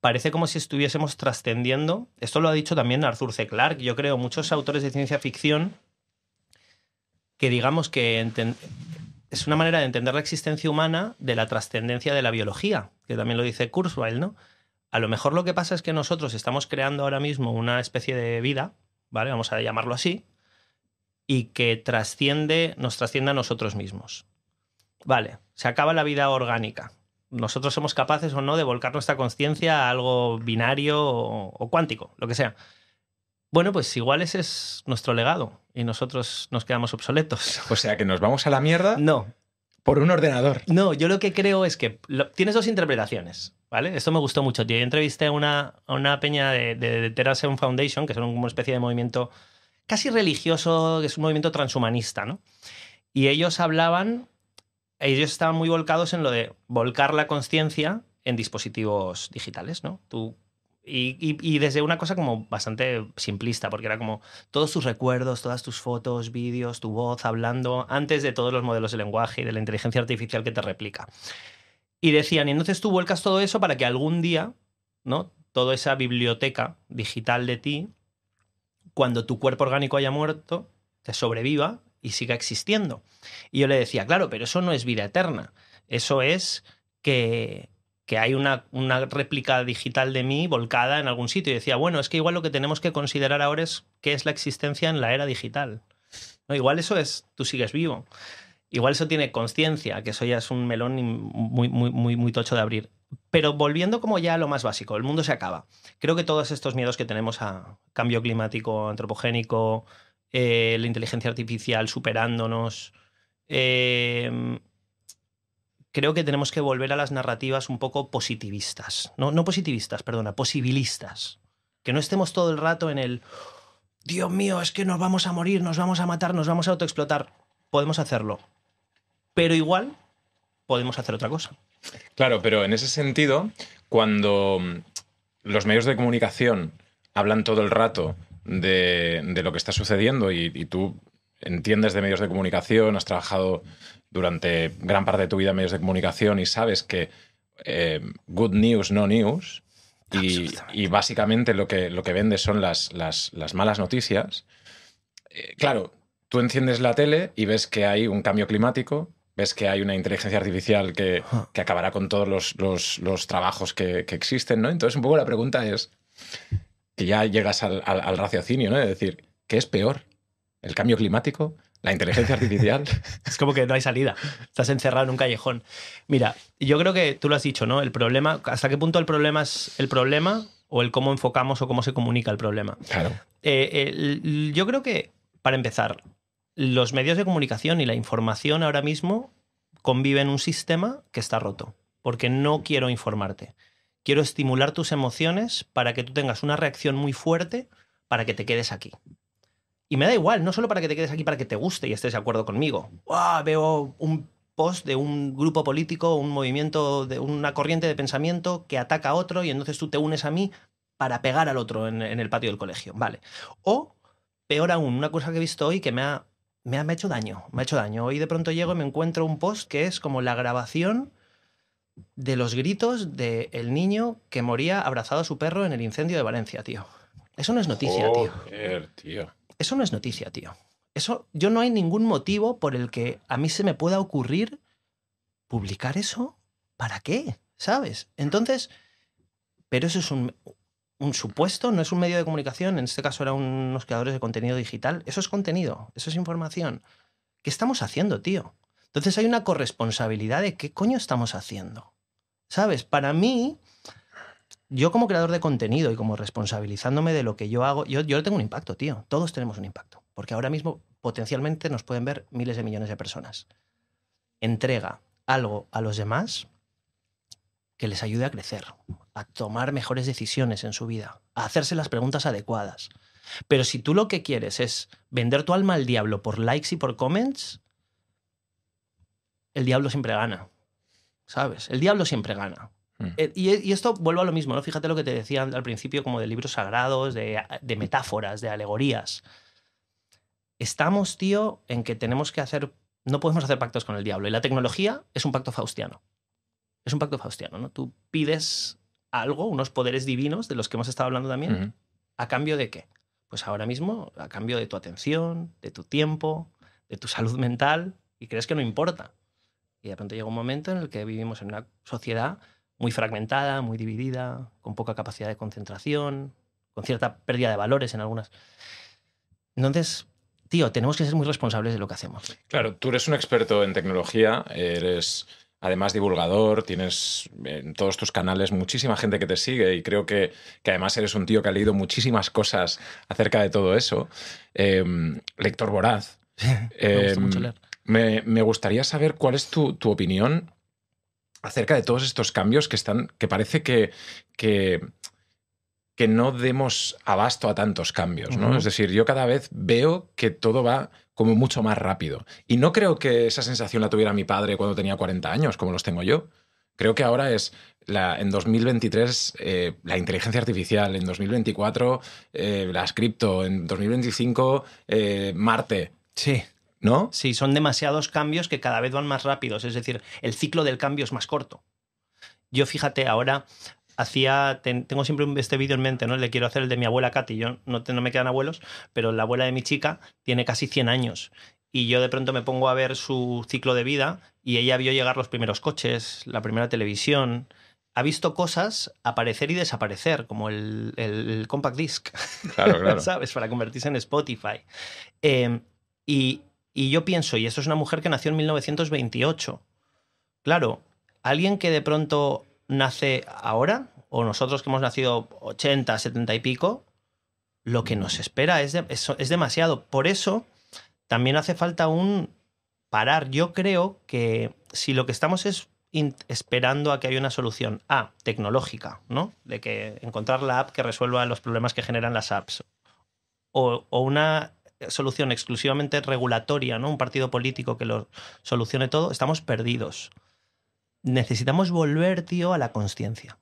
parece como si estuviésemos trascendiendo. Esto lo ha dicho también Arthur C. Clarke. Yo creo muchos autores de ciencia ficción que digamos que es una manera de entender la existencia humana de la trascendencia de la biología, que también lo dice Kurzweil, ¿no? A lo mejor lo que pasa es que nosotros estamos creando ahora mismo una especie de vida, ¿vale? Vamos a llamarlo así, y que trasciende, nos trasciende a nosotros mismos. Vale, se acaba la vida orgánica. Nosotros somos capaces o no de volcar nuestra conciencia a algo binario o cuántico, lo que sea. Bueno, pues igual ese es nuestro legado y nosotros nos quedamos obsoletos. *laughs* O sea, que nos vamos a la mierda. No. Por un ordenador. No, yo lo que creo es que tienes dos interpretaciones, ¿vale? Esto me gustó mucho, Yo entrevisté a una, a una peña de, de, Foundation, que son una especie de movimiento casi religioso, que es un movimiento transhumanista, ¿no? Y ellos hablaban, ellos estaban muy volcados en lo de volcar la conciencia en dispositivos digitales, ¿no? Tú y, desde una cosa como bastante simplista, porque era como todos tus recuerdos, todas tus fotos, vídeos, tu voz hablando, antes de todos los modelos de lenguaje y de la inteligencia artificial que te replica. Y decían, y entonces tú vuelcas todo eso para que algún día, ¿no? Toda esa biblioteca digital de ti, cuando tu cuerpo orgánico haya muerto, te sobreviva y siga existiendo. Y yo le decía, claro, pero eso no es vida eterna, eso es que que hay una, réplica digital de mí volcada en algún sitio. Y decía, bueno, es que igual lo que tenemos que considerar ahora es qué es la existencia en la era digital. ¿No? Igual eso es, tú sigues vivo. Igual eso tiene conciencia, que eso ya es un melón muy, muy, muy, muy tocho de abrir. Pero volviendo como ya a lo más básico, el mundo se acaba. Creo que todos estos miedos que tenemos a cambio climático, antropogénico, eh, la inteligencia artificial superándonos, eh, creo que tenemos que volver a las narrativas un poco positivistas. No, no positivistas, perdona, posibilistas. Que no estemos todo el rato en el, Dios mío, es que nos vamos a morir, nos vamos a matar, nos vamos a autoexplotar. Podemos hacerlo. Pero igual podemos hacer otra cosa. Claro, pero en ese sentido, cuando los medios de comunicación hablan todo el rato de, lo que está sucediendo y, y tú entiendes de medios de comunicación, has trabajado durante gran parte de tu vida en medios de comunicación y sabes que eh, good news, no news, y, básicamente lo que, lo que vendes son las, las, malas noticias. Eh, claro, tú enciendes la tele y ves que hay un cambio climático, ves que hay una inteligencia artificial que, acabará con todos los, trabajos que, existen, ¿no? Entonces, un poco la pregunta es, que ya llegas al, raciocinio, ¿no? De decir, ¿qué es peor? el cambio climático, la inteligencia artificial. *laughs* es como que no hay salida, estás encerrado en un callejón. Mira, yo creo que tú lo has dicho, ¿no? El problema, ¿hasta qué punto el problema es el problema o el cómo enfocamos o cómo se comunica el problema? Claro. Eh, yo creo que, para empezar, los medios de comunicación y la información ahora mismo conviven en un sistema que está roto, porque no quiero informarte. Quiero estimular tus emociones para que tú tengas una reacción muy fuerte para que te quedes aquí. Y me da igual, no solo para que te quedes aquí, para que te guste y estés de acuerdo conmigo. Veo un post de un grupo político, un movimiento, de una corriente de pensamiento que ataca a otro y entonces tú te unes a mí para pegar al otro en, el patio del colegio. Vale. O, peor aún, una cosa que he visto hoy que me ha, me ha, hecho daño. Me ha hecho daño. Hoy de pronto llego y me encuentro un post que es como la grabación de los gritos del niño que moría abrazado a su perro en el incendio de Valencia, tío. Eso no es noticia, tío. Eso no es noticia, tío. Eso, yo no hay ningún motivo por el que a mí se me pueda ocurrir publicar eso. ¿Para qué? ¿Sabes? Entonces, pero eso es un, un supuesto, no es un medio de comunicación, en este caso eran unos creadores de contenido digital. Eso es contenido, eso es información. ¿Qué estamos haciendo, tío? Entonces hay una corresponsabilidad de qué coño estamos haciendo. ¿Sabes? Para mí, yo como creador de contenido y como responsabilizándome de lo que yo hago, yo, tengo un impacto, tío. Todos tenemos un impacto. Porque ahora mismo potencialmente nos pueden ver miles de millones de personas. Entrega algo a los demás que les ayude a crecer, a tomar mejores decisiones en su vida, a hacerse las preguntas adecuadas. Pero si tú lo que quieres es vender tu alma al diablo por likes y por comments, el diablo siempre gana. ¿Sabes? El diablo siempre gana. Mm. Eh, e, y, esto vuelvo a lo mismo, ¿no? Fíjate lo que te decía al principio, como de libros sagrados, de, metáforas, de alegorías. Estamos, tío, en que tenemos que hacer. No podemos hacer pactos con el diablo. Y la tecnología es un pacto faustiano. Es un pacto faustiano, ¿no? Tú pides algo, unos poderes divinos de los que hemos estado hablando también. ¿A cambio de qué? Pues ahora mismo, a cambio de tu atención, de tu tiempo, de tu salud mental, y crees que no importa. Y de pronto llega un momento en el que vivimos en una sociedad muy fragmentada, muy dividida, con poca capacidad de concentración, con cierta pérdida de valores en algunas. Entonces, tío, tenemos que ser muy responsables de lo que hacemos. Claro, tú eres un experto en tecnología, eres además divulgador, tienes en todos tus canales muchísima gente que te sigue y creo que, además eres un tío que ha leído muchísimas cosas acerca de todo eso. Em, lector voraz. *laughs* Em, me, me, gustaría saber cuál es tu, tu opinión acerca de todos estos cambios que están, que parece que, que, no demos abasto a tantos cambios, ¿no? Es decir, yo cada vez veo que todo va como mucho más rápido. Y no creo que esa sensación la tuviera mi padre cuando tenía 40 años, como los tengo yo. Creo que ahora es, la, en 2023 eh, la inteligencia artificial, en 2024 la eh, las cripto, en 2025 eh, Marte. Sí. ¿no? Sí, son demasiados cambios que cada vez van más rápidos, es decir, el ciclo del cambio es más corto. Yo fíjate, ahora hacía, tengo siempre este vídeo en mente, ¿no? Le quiero hacer el de mi abuela Katy, no, no me quedan abuelos, pero la abuela de mi chica tiene casi 100 años y yo de pronto me pongo a ver su ciclo de vida y ella vio llegar los primeros coches, la primera televisión, ha visto cosas aparecer y desaparecer, como el, compact disc, claro, claro. *laughs* ¿sabes? Para convertirse en Spotify. Em, y, y yo pienso, y esto es una mujer que nació en 1928. Claro, alguien que de pronto nace ahora, o nosotros que hemos nacido 80, 70 y pico, lo que nos espera es, es, demasiado. Por eso también hace falta un parar. Yo creo que si lo que estamos es esperando a que haya una solución A, tecnológica, ¿no? De que encontrar la app que resuelva los problemas que generan las apps. o una solución exclusivamente regulatoria, ¿no? un partido político que lo solucione todo, estamos perdidos. Necesitamos volver, tío, a la conciencia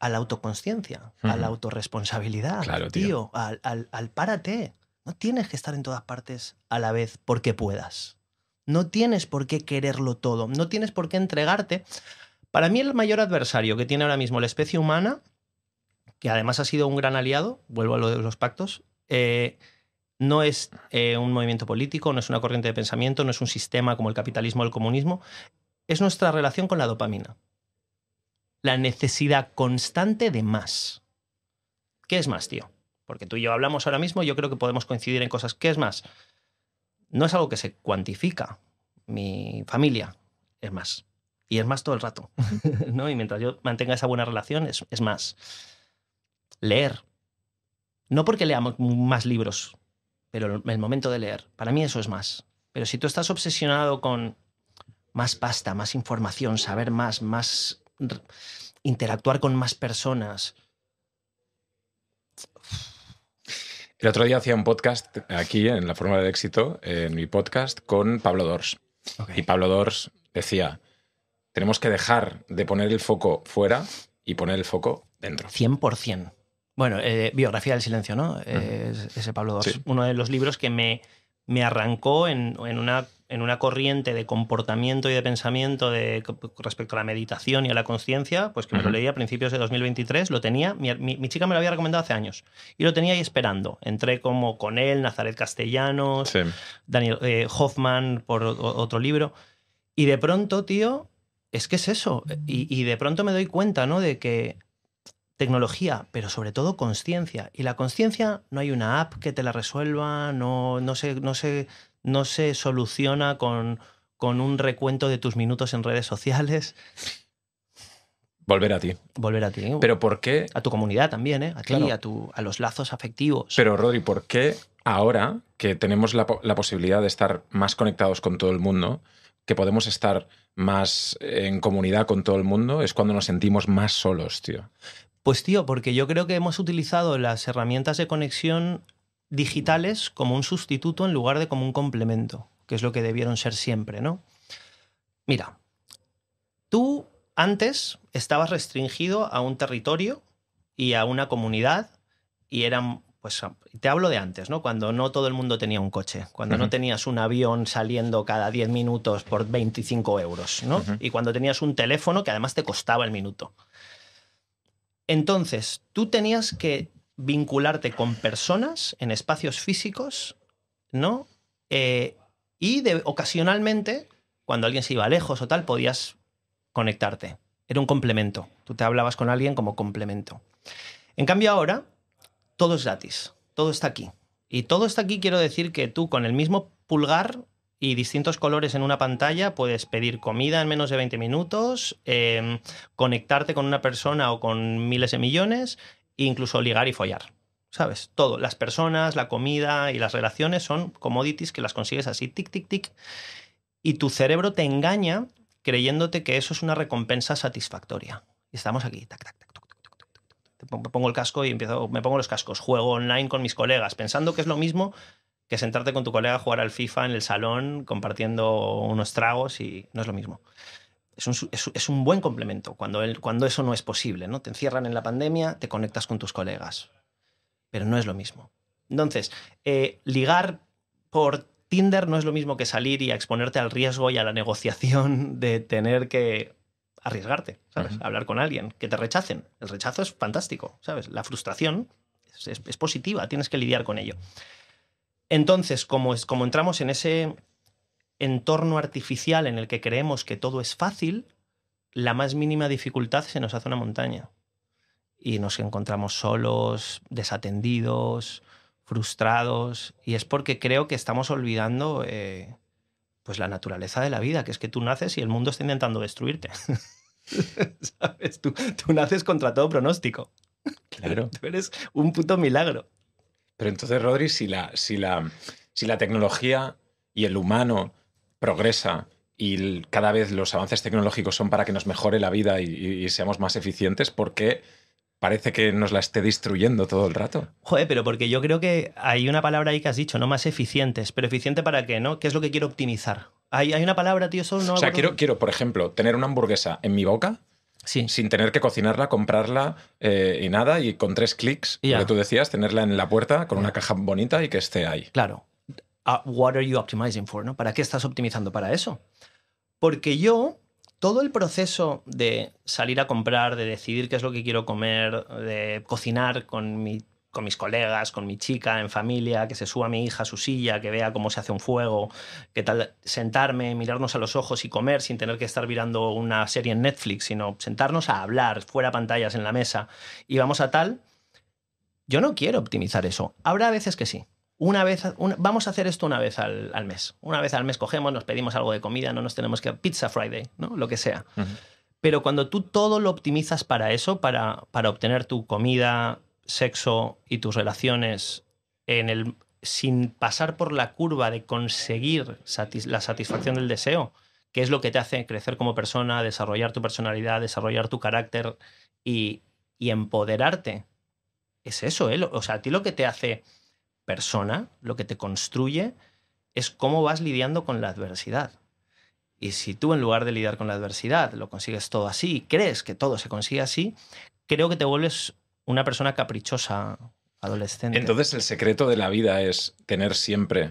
a la autoconsciencia a la autorresponsabilidad, tío, Al, al, al, párate. No tienes que estar en todas partes a la vez porque puedas. No tienes por qué quererlo todo, no tienes por qué entregarte. Para mí el mayor adversario que tiene ahora mismo la especie humana, que además ha sido un gran aliado, vuelvo a lo de los pactos, eh, no es eh, un movimiento político, no es una corriente de pensamiento, no es un sistema como el capitalismo o el comunismo, es nuestra relación con la dopamina. La necesidad constante de más. ¿Qué es más, tío? Porque tú y yo hablamos ahora mismo, yo creo que podemos coincidir en cosas. ¿Qué es más? No es algo que se cuantifica. Mi familia es más. Y es más todo el rato. *laughs* ¿no? Y mientras yo mantenga esa buena relación, es más. Leer. No porque leamos más libros, pero el momento de leer, para mí eso es más. Pero si tú estás obsesionado con más pasta, más información, saber más, más interactuar con más personas. El otro día hacía un podcast aquí en La Fórmula del Éxito, en mi podcast, con Pablo Dors. Y Pablo Dors decía, tenemos que dejar de poner el foco fuera y poner el foco dentro. 100%. Bueno, eh, Biografía del Silencio, ¿no? ese Pablo II. Uno de los libros que me, me arrancó en, una, en una corriente de comportamiento y de pensamiento de, respecto a la meditación y a la conciencia, pues que me lo leí a principios de 2023, lo tenía, mi, chica me lo había recomendado hace años, y lo tenía ahí esperando. Entré como con él, Nazaret Castellanos, Daniel eh, Hoffman por otro libro, y de pronto, tío, es que es eso, y, y de pronto me doy cuenta, ¿no? De que tecnología, pero sobre todo conciencia. Y la conciencia no hay una app que te la resuelva, no, no, se, no, no se soluciona con, con un recuento de tus minutos en redes sociales. Volver a ti. Volver a ti. ¿eh? Pero ¿por qué? A tu comunidad también, ¿eh? A ti, a, tu, a los lazos afectivos. Pero Rodri, ¿por qué ahora que tenemos la, posibilidad de estar más conectados con todo el mundo, que podemos estar más en comunidad con todo el mundo, es cuando nos sentimos más solos, tío? Pues tío, porque yo creo que hemos utilizado las herramientas de conexión digitales como un sustituto en lugar de como un complemento, que es lo que debieron ser siempre, ¿no? Mira, tú antes estabas restringido a un territorio y a una comunidad y eran pues te hablo de antes, ¿no? Cuando no todo el mundo tenía un coche, cuando no tenías un avión saliendo cada 10 minutos por 25 euros, ¿no? Y cuando tenías un teléfono que además te costaba el minuto. Entonces, tú tenías que vincularte con personas en espacios físicos, ¿no? Eh, y de, ocasionalmente, cuando alguien se iba lejos o tal, podías conectarte. Era un complemento. Tú te hablabas con alguien como complemento. En cambio ahora, todo es gratis, todo está aquí. Y todo está aquí quiero decir que tú con el mismo pulgar y distintos colores en una pantalla, puedes pedir comida en menos de 20 minutos, conectarte con una persona o con miles de millones, incluso ligar y follar. ¿Sabes? Todo. Las personas, la comida y las relaciones son commodities que las consigues así, tic, tic, tic. Y tu cerebro te engaña creyéndote que eso es una recompensa satisfactoria. Y estamos aquí, tac, tac, tac, pongo el casco y empiezo, me pongo los cascos, juego online con mis colegas, pensando que es lo mismo que sentarte con tu colega a jugar al FIFA en el salón compartiendo unos tragos y no es lo mismo. Es un, buen complemento cuando, cuando eso no es posible, ¿no? Te encierran en la pandemia, te conectas con tus colegas, pero no es lo mismo. Entonces, eh, ligar por Tinder no es lo mismo que salir y exponerte al riesgo y a la negociación de tener que arriesgarte, Hablar con alguien, que te rechacen. El rechazo es fantástico, ¿sabes? La frustración es positiva, tienes que lidiar con ello. Entonces, como, entramos en ese entorno artificial en el que creemos que todo es fácil, la más mínima dificultad se nos hace una montaña. Y nos encontramos solos, desatendidos, frustrados. Y es porque creo que estamos olvidando eh, pues la naturaleza de la vida, que es que tú naces y el mundo está intentando destruirte. *laughs* Tú, tú naces contra todo pronóstico. Claro. *laughs* Tú eres un puto milagro. Pero entonces, Rodri, si la, si la, si la tecnología y el humano progresa y cada vez los avances tecnológicos son para que nos mejore la vida y, seamos más eficientes, ¿por qué parece que nos la esté destruyendo todo el rato. Joder, pero porque yo creo que hay una palabra ahí que has dicho, ¿no? Más eficientes. ¿Pero eficiente para qué, no? ¿Qué es lo que quiero optimizar? Hay, hay una palabra, tío, solo no... O sea, quiero, quiero, por ejemplo, tener una hamburguesa en mi boca sin tener que cocinarla, comprarla eh, y nada, y con tres clics, como tú decías, tenerla en la puerta con una caja bonita y que esté ahí. Claro. Ah, are you optimizing for? ¿no? ¿Para qué estás optimizando para eso? Porque yo, todo el proceso de salir a comprar, de decidir qué es lo que quiero comer, de cocinar con mi con mis colegas, con mi chica, en familia, que se suba mi hija a su silla, que vea cómo se hace un fuego, que tal, sentarme, mirarnos a los ojos y comer sin tener que estar mirando una serie en Netflix, sino sentarnos a hablar fuera pantallas en la mesa y vamos a tal. Yo no quiero optimizar eso. Habrá veces que sí. Una vez, vamos a hacer esto una vez al, mes. Una vez al mes cogemos, nos pedimos algo de comida, no nos tenemos que. Pizza Friday, ¿no? Lo que sea. Pero cuando tú todo lo optimizas para eso, para, para obtener tu comida, sexo y tus relaciones en el, sin pasar por la curva de conseguir la satisfacción del deseo, que es lo que te hace crecer como persona, desarrollar tu personalidad, desarrollar tu carácter y, empoderarte. Es eso, ¿eh? O sea, a ti lo que te hace persona, lo que te construye, es cómo vas lidiando con la adversidad. Y si tú en lugar de lidiar con la adversidad lo consigues todo así, crees que todo se consigue así, creo que te vuelves una persona caprichosa adolescente. Entonces el secreto de la vida es tener siempre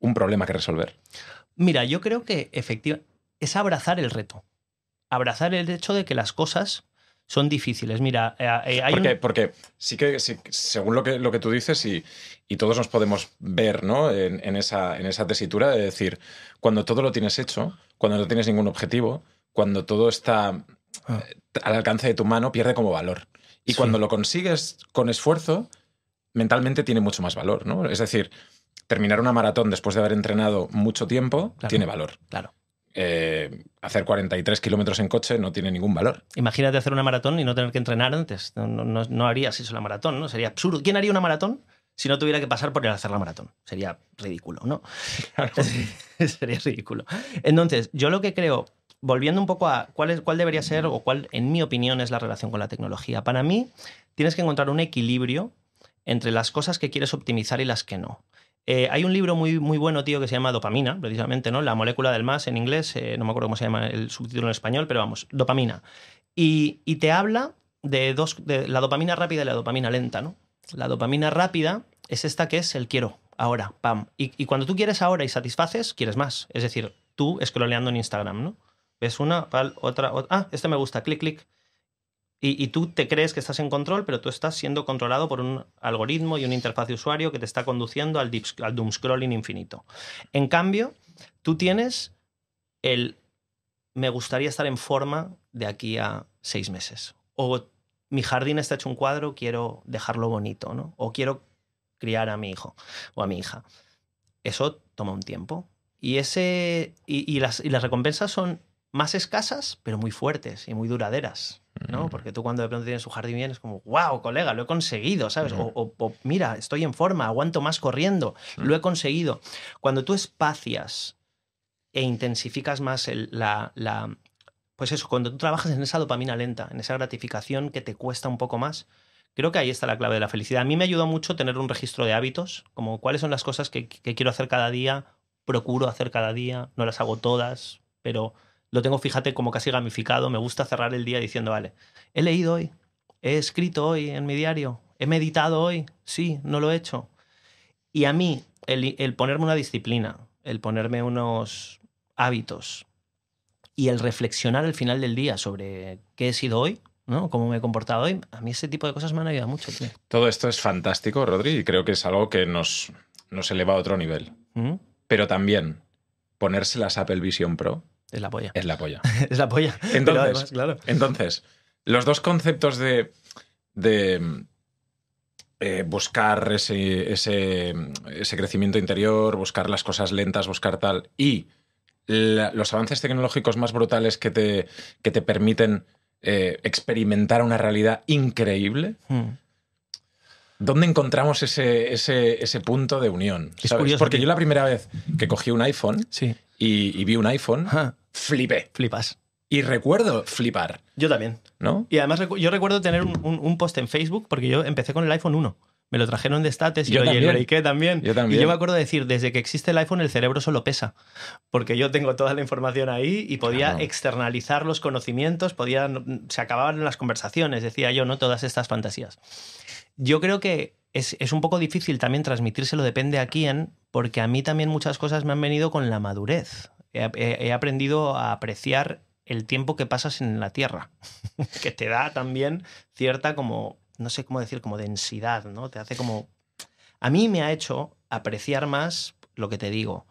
un problema que resolver. Mira, yo creo que efectivamente es abrazar el reto, abrazar el hecho de que las cosas son difíciles. Mira, eh, eh, hay porque, porque sí que según lo que, lo que tú dices y, todos nos podemos ver ¿no? en, esa, en esa tesitura de decir, cuando todo lo tienes hecho, cuando no tienes ningún objetivo, cuando todo está ah. eh, al alcance de tu mano, pierde como valor. Y cuando lo consigues con esfuerzo, mentalmente tiene mucho más valor, ¿no? Es decir, terminar una maratón después de haber entrenado mucho tiempo tiene valor. Claro. Eh, hacer 43 kilómetros en coche no tiene ningún valor. Imagínate hacer una maratón y no tener que entrenar antes. No, no, harías eso la maratón, ¿no? Sería absurdo. ¿Quién haría una maratón si no tuviera que pasar por el hacer la maratón? Sería ridículo, ¿no? *laughs* *laughs* Sería ridículo. Entonces, yo lo que creo volviendo un poco a cuál, cuál debería ser o cuál, en mi opinión, es la relación con la tecnología. Para mí, tienes que encontrar un equilibrio entre las cosas que quieres optimizar y las que no. Eh, hay un libro muy, muy bueno, tío, que se llama Dopamina, precisamente, ¿no? La molécula del más en inglés, eh, no me acuerdo cómo se llama el subtítulo en español, pero vamos, dopamina. Y, y te habla de, dos, de la dopamina rápida y la dopamina lenta, ¿no? La dopamina rápida es esta que es el quiero, ahora, pam. Y, y cuando tú quieres ahora y satisfaces, quieres más. Es decir, tú escroleando en Instagram, ¿no? ves una, otra, ah, este me gusta, clic, clic. Y, tú te crees que estás en control, pero tú estás siendo controlado por un algoritmo y una interfaz de usuario que te está conduciendo al, al doom scrolling infinito. En cambio, tú tienes el me gustaría estar en forma de aquí a seis meses. O mi jardín está hecho un cuadro, quiero dejarlo bonito, ¿no? O quiero criar a mi hijo o a mi hija. Eso toma un tiempo. Y, ese, y, y las, y las recompensas son más escasas, pero muy fuertes y muy duraderas. ¿no? Mm. Porque tú cuando de pronto tienes tu jardín bien es como, wow, colega, lo he conseguido, ¿sabes? Mm. O, mira, estoy en forma, aguanto más corriendo, mm. lo he conseguido. Cuando tú espacias e intensificas más la, Pues eso, cuando tú trabajas en esa dopamina lenta, en esa gratificación que te cuesta un poco más, creo que ahí está la clave de la felicidad. A mí me ayudó mucho tener un registro de hábitos, como cuáles son las cosas que quiero hacer cada día, procuro hacer cada día, no las hago todas, pero lo tengo, fíjate, como casi gamificado. Me gusta cerrar el día diciendo, vale, he leído hoy, he escrito hoy en mi diario, he meditado hoy, sí, no lo he hecho. Y a mí, el, ponerme una disciplina, el ponerme unos hábitos y el reflexionar al final del día sobre qué he sido hoy, ¿no? Cómo me he comportado hoy. A mí ese tipo de cosas me han ayudado mucho. Todo esto es fantástico, Rodri, y creo que es algo que nos, nos eleva a otro nivel. ¿Mm? Pero también ponerse las Apple Vision Pro es la polla. Es la polla. *laughs* es la polla. Entonces, los dos conceptos de, de eh, buscar ese, ese, crecimiento interior, buscar las cosas lentas, buscar tal, y los avances tecnológicos más brutales que te, que te permiten eh, experimentar una realidad increíble. Hmm. ¿Dónde encontramos ese, ese, punto de unión? Porque yo la primera vez que cogí un iPhone sí. y, vi un iPhone, flipé. Flipas. Y recuerdo flipar. Yo también. ¿No? Y además yo recuerdo tener un, post en Facebook porque yo empecé con el iPhone 1 me lo trajeron de Estates y yo lo también. también. Yo también. Y yo me acuerdo de decir, desde que existe el iPhone el cerebro solo pesa, porque yo tengo toda la información ahí y podía externalizar los conocimientos, podía, se acababan las conversaciones, decía yo, no todas estas fantasías yo creo que es, un poco difícil también transmitírselo, depende a quién, porque a mí también muchas cosas me han venido con la madurez. He, he aprendido a apreciar el tiempo que pasas en la Tierra, *laughs* que te da también cierta como, no sé cómo decir, como densidad, ¿no? Te hace como... A mí me ha hecho apreciar más lo que te digo,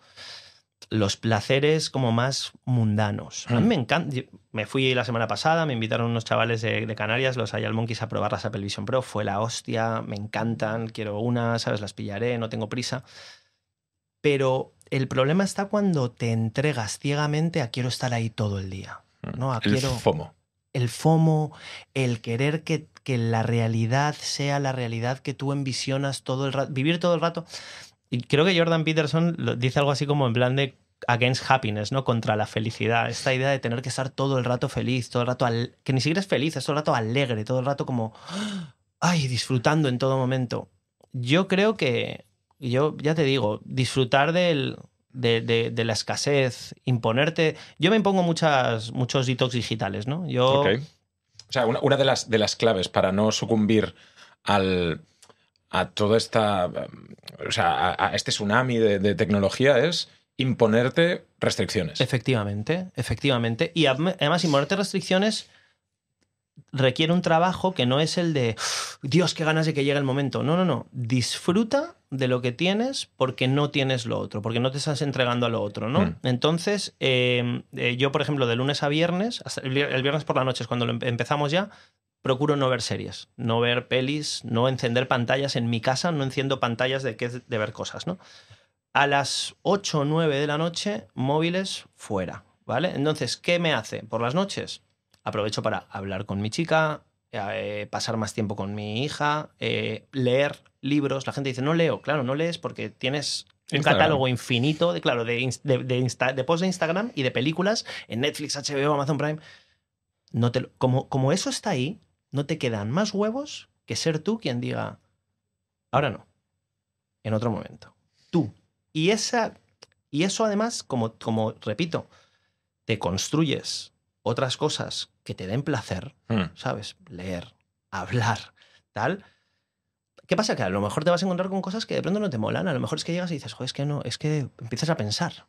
los placeres como más mundanos. A mí mm. me Me fui la semana pasada, me invitaron unos chavales de, Canarias, los Ayal Monkeys, a probar las Apple Vision Pro. Fue la hostia, me encantan, quiero una, ¿sabes? Las pillaré, no tengo prisa. Pero el problema está cuando te entregas ciegamente a quiero estar ahí todo el día. Mm. ¿no? A el FOMO. El FOMO, el querer que, que la realidad sea la realidad que tú envisionas todo el rato, vivir todo el rato. Y creo que Jordan Peterson dice algo así como en plan de against happiness, ¿no? Contra la felicidad. Esta idea de tener que estar todo el rato feliz, todo el rato que ni siquiera es feliz, es todo el rato alegre, todo el rato como ay, disfrutando en todo momento. Yo creo que yo ya te digo, disfrutar del, de, la escasez, imponerte. Yo me impongo muchas, muchos detox digitales, ¿no? Yo. O sea, una, de, las, de las claves para no sucumbir al a toda esta. O sea, a, este tsunami de, tecnología es imponerte restricciones. Efectivamente, efectivamente. Y además, imponerte restricciones requiere un trabajo que no es el de Dios, qué ganas de que llegue el momento. No, no, no. Disfruta de lo que tienes porque no tienes lo otro, porque no te estás entregando a lo otro, ¿no? Mm. Entonces, eh, eh, yo, por ejemplo, de lunes a viernes, el viernes por la noche es cuando empezamos ya, procuro no ver series, no ver pelis, no encender pantallas en mi casa, no enciendo pantallas de, que, de ver cosas, ¿no? A las 8 o 9 de la noche, móviles fuera, ¿vale? Entonces, ¿qué me hace? Por las noches aprovecho para hablar con mi chica, eh, pasar más tiempo con mi hija, eh, leer libros. La gente dice, no leo, claro, no lees porque tienes un catálogo infinito de, claro, de, de, posts de Instagram y de películas en Netflix, HBO, Amazon Prime. No te como, como eso está ahí, no te quedan más huevos que ser tú quien diga, ahora no, en otro momento. Tú. Y, esa, y eso además, como, como repito, te construyes otras cosas que te den placer, hmm. ¿sabes? Leer, hablar, tal. ¿Qué pasa? Que a lo mejor te vas a encontrar con cosas que de pronto no te molan. A lo mejor es que llegas y dices, joder, es que no, es que empiezas a pensar.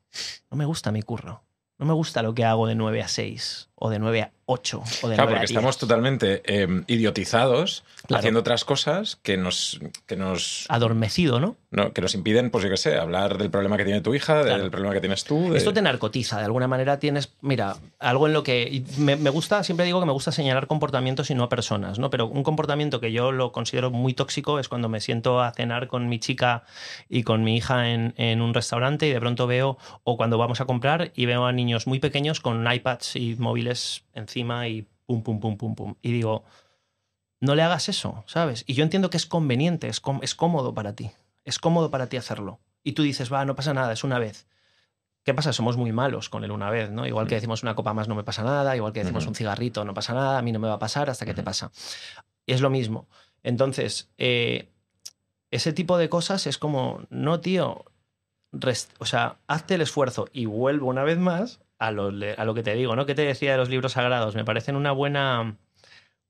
No me gusta mi curro. No me gusta lo que hago de 9 a 6 o de 9 a 8 o de claro, 9 estamos totalmente em, idiotizados haciendo otras cosas que nos, que nos... Adormecido, ¿no? Que nos impiden, pues yo qué sé, hablar del problema que tiene tu hija, del problema que tienes tú. Esto te narcotiza, de alguna manera tienes, mira, algo en lo que... Me, gusta, siempre digo que me gusta señalar comportamientos y no a personas, ¿no? Pero un comportamiento que yo lo considero muy tóxico es cuando me siento a cenar con mi chica y con mi hija en un restaurante y de pronto veo, o cuando vamos a comprar y veo a niños muy pequeños con iPads y móviles encima y pum, pum, pum, pum, pum. Y digo, no le hagas eso, ¿sabes? Y yo entiendo que es conveniente, es, cómodo para ti, es cómodo para ti hacerlo. Y tú dices, va, no pasa nada, es una vez. ¿Qué pasa? Somos muy malos con el una vez, ¿no? Igual que mm. decimos una copa más no me pasa nada, igual que decimos un cigarrito no pasa nada, a mí no me va a pasar hasta que te pasa. Es lo mismo. Entonces, eh, ese tipo de cosas es como, no, tío, o sea, hazte el esfuerzo y vuelvo una vez más a lo, que te digo, ¿no? ¿Qué te decía de los libros sagrados? Me parecen una buena,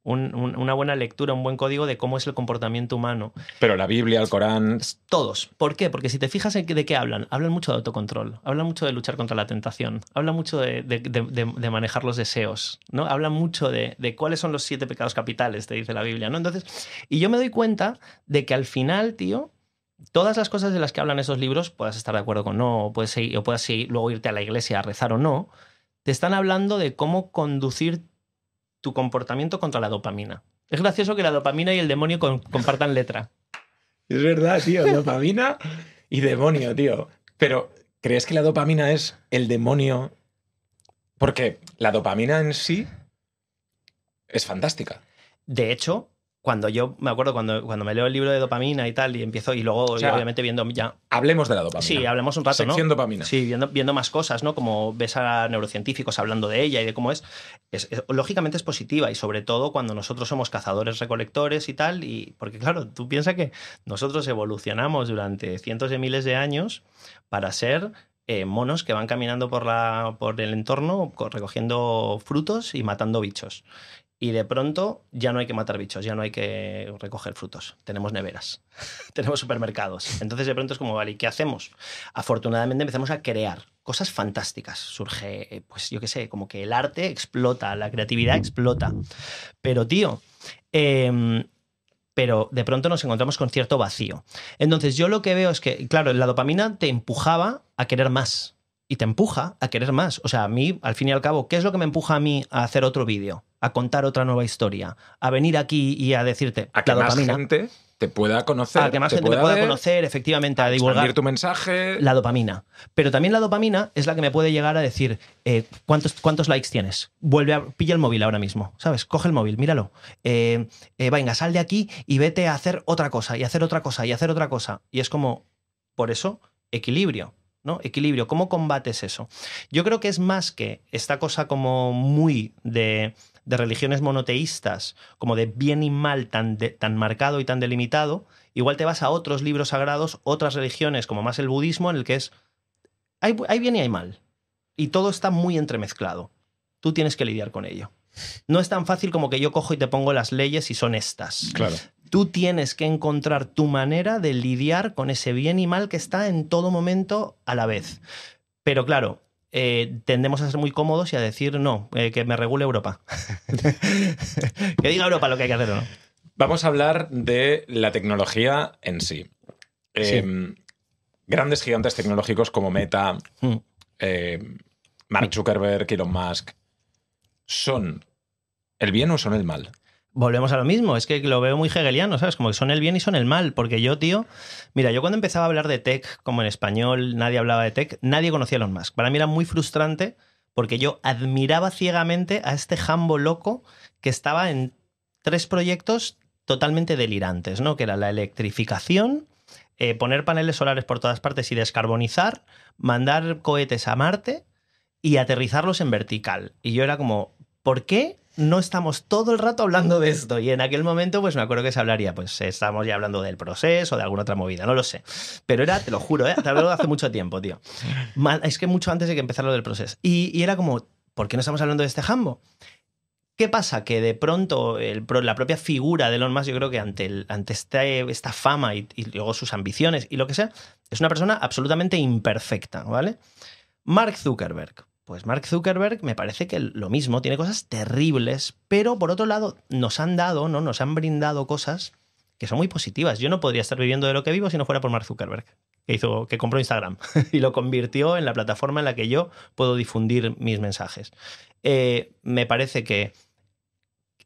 una buena lectura, un buen código de cómo es el comportamiento humano. Pero la Biblia, el Corán. Todos. ¿Por qué? Porque si te fijas de qué hablan, hablan mucho de autocontrol, hablan mucho de luchar contra la tentación, hablan mucho de, de manejar los deseos, ¿no? Hablan mucho de, cuáles son los siete pecados capitales, te dice la Biblia, ¿no? Entonces, y yo me doy cuenta de que al final, tío, todas las cosas de las que hablan esos libros, puedas estar de acuerdo con no, o puedes, o puedas luego irte a la iglesia a rezar o no, te están hablando de cómo conducir tu comportamiento contra la dopamina. Es gracioso que la dopamina y el demonio compartan letra. Es verdad, tío, dopamina y demonio, tío. Pero, ¿crees que la dopamina es el demonio? Porque la dopamina en sí es fantástica. De hecho, cuando yo me acuerdo cuando, cuando me leo el libro de dopamina y tal, y empiezo, y luego, obviamente, viendo ya. Hablemos de la dopamina. Sí, hablemos un rato, ¿no? dopamina. Sí, viendo, más cosas, ¿no? Como ves a neurocientíficos hablando de ella y de cómo es. lógicamente es positiva, y sobre todo cuando nosotros somos cazadores-recolectores y tal, y porque, claro, tú piensas que nosotros evolucionamos durante cientos de miles de años para ser eh, monos que van caminando por, la, por el entorno recogiendo frutos y matando bichos y de pronto ya no hay que matar bichos, ya no hay que recoger frutos. Tenemos neveras, *laughs* tenemos supermercados. Entonces de pronto es como, vale, ¿y qué hacemos? Afortunadamente empezamos a crear cosas fantásticas. Surge, eh, pues yo qué sé, como que el arte explota, la creatividad explota. Pero tío, em, pero de pronto nos encontramos con cierto vacío. Entonces yo lo que veo es que, claro, la dopamina te empujaba a querer más y te empuja a querer más. O sea, a mí, al fin y al cabo, ¿qué es lo que me empuja a mí a hacer otro vídeo? A contar otra nueva historia, a venir aquí y a decirte a que la más gente te pueda conocer. A que más gente pueda pueda conocer, efectivamente, a, a divulgar. tu mensaje. La dopamina. Pero también la dopamina es la que me puede llegar a decir eh, ¿cuántos, ¿cuántos, likes tienes. Vuelve a. Pilla el móvil ahora mismo, ¿sabes? Coge el móvil, míralo. Eh, eh, venga, sal de aquí y vete a hacer otra cosa, y hacer otra cosa, y hacer otra cosa. Y es como. Por eso, equilibrio. Equilibrio, ¿cómo combates eso? Yo creo que es más que esta cosa como muy de, religiones monoteístas, como de bien y mal tan, tan marcado y tan delimitado, igual te vas a otros libros sagrados, otras religiones, como más el budismo, en el que es hay, hay bien y hay mal. Y todo está muy entremezclado. Tú tienes que lidiar con ello. No es tan fácil como que yo cojo y te pongo las leyes y son estas. Claro. Tú tienes que encontrar tu manera de lidiar con ese bien y mal que está en todo momento a la vez. Pero claro, eh, tendemos a ser muy cómodos y a decir no, eh, que me regule Europa. *laughs* que diga Europa lo que hay que hacer o no. Vamos a hablar de la tecnología en sí. Eh, grandes gigantes tecnológicos como Meta, hmm. Mark Zuckerberg, Elon Musk, ¿son el bien o son el mal? volvemos a lo mismo, es que lo veo muy hegeliano, ¿sabes? Como que son el bien y son el mal, porque yo, tío, mira, yo cuando empezaba a hablar de tech, como en español nadie hablaba de tech, nadie conocía a Elon Musk. Para mí era muy frustrante porque yo admiraba ciegamente a este jambo loco que estaba en tres proyectos totalmente delirantes, ¿no? Que era la electrificación, eh, poner paneles solares por todas partes y descarbonizar, mandar cohetes a Marte y aterrizarlos en vertical. Y yo era como, ¿por qué no estamos todo el rato hablando de esto. Y en aquel momento, pues me acuerdo que se hablaría, pues estábamos ya hablando del proceso, de alguna otra movida, no lo sé. Pero era, te lo juro, ¿eh? hace mucho tiempo, tío. Es que mucho antes de que empezara lo del proceso. Y, era como, ¿por qué no estamos hablando de este jambo? ¿Qué pasa? Que de pronto la propia figura de Elon Musk, yo creo que ante, el, ante este, esta fama y, luego sus ambiciones y lo que sea, es una persona absolutamente imperfecta, ¿vale? Mark Zuckerberg, pues Mark Zuckerberg me parece que lo mismo, tiene cosas terribles, pero por otro lado nos han dado, ¿no? Nos han brindado cosas que son muy positivas. Yo no podría estar viviendo de lo que vivo si no fuera por Mark Zuckerberg, que hizo que compró Instagram *laughs* y lo convirtió en la plataforma en la que yo puedo difundir mis mensajes. Eh, me parece que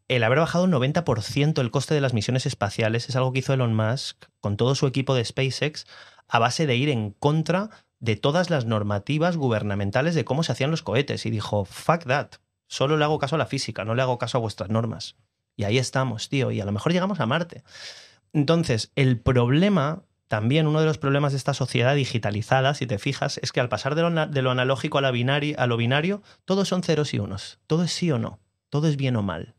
el haber bajado un 90% el coste de las misiones espaciales es algo que hizo Elon Musk con todo su equipo de SpaceX a base de ir en contra de todas las normativas gubernamentales de cómo se hacían los cohetes y dijo, fuck that, solo le hago caso a la física, no le hago caso a vuestras normas. Y ahí estamos, tío, y a lo mejor llegamos a Marte. Entonces, el problema, también uno de los problemas de esta sociedad digitalizada, si te fijas, es que al pasar de lo, analógico a, a lo binario, todos son ceros y unos, todo es sí o no, todo es bien o mal.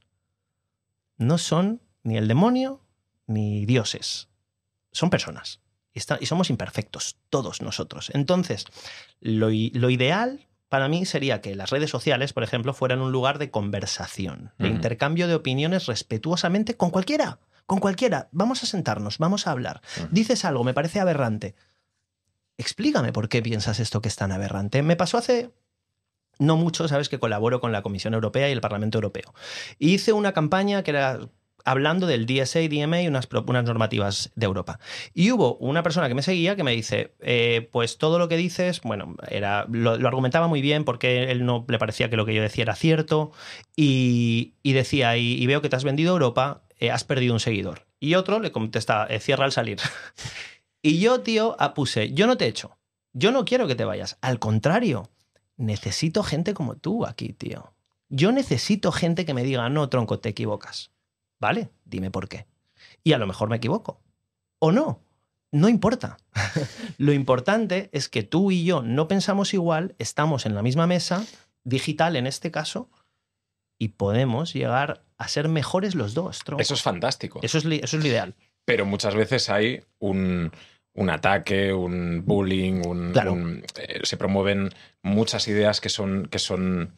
No son ni el demonio ni dioses, son personas. Y, somos imperfectos, todos nosotros. Entonces, lo, lo ideal para mí sería que las redes sociales, por ejemplo, fueran un lugar de conversación, de intercambio de opiniones respetuosamente con cualquiera, con cualquiera. Vamos a sentarnos, vamos a hablar. Dices algo, me parece aberrante. Explícame por qué piensas esto que es tan aberrante. Me pasó hace no mucho, sabes que colaboro con la Comisión Europea y el Parlamento Europeo. hice una campaña que era hablando del DSA y DMA y unas, normativas de Europa. Y hubo una persona que me seguía que me dice, eh, pues todo lo que dices, bueno, era, lo, argumentaba muy bien porque él no le parecía que lo que yo decía era cierto y, decía, y, veo que te has vendido Europa, eh, has perdido un seguidor. Y otro le contesta, eh, cierra al salir. *laughs* y yo, tío, puse, yo no te echo, yo no quiero que te vayas, al contrario, necesito gente como tú aquí, tío. Yo necesito gente que me diga, no, tronco, te equivocas Vale, dime por qué. Y a lo mejor me equivoco. O no, no importa. *laughs* lo importante es que tú y yo no pensamos igual, estamos en la misma mesa, digital en este caso, y podemos llegar a ser mejores los dos. Eso es fantástico. Eso es, lo ideal. Pero muchas veces hay un, ataque, un bullying, un, eh, se promueven muchas ideas que son, que son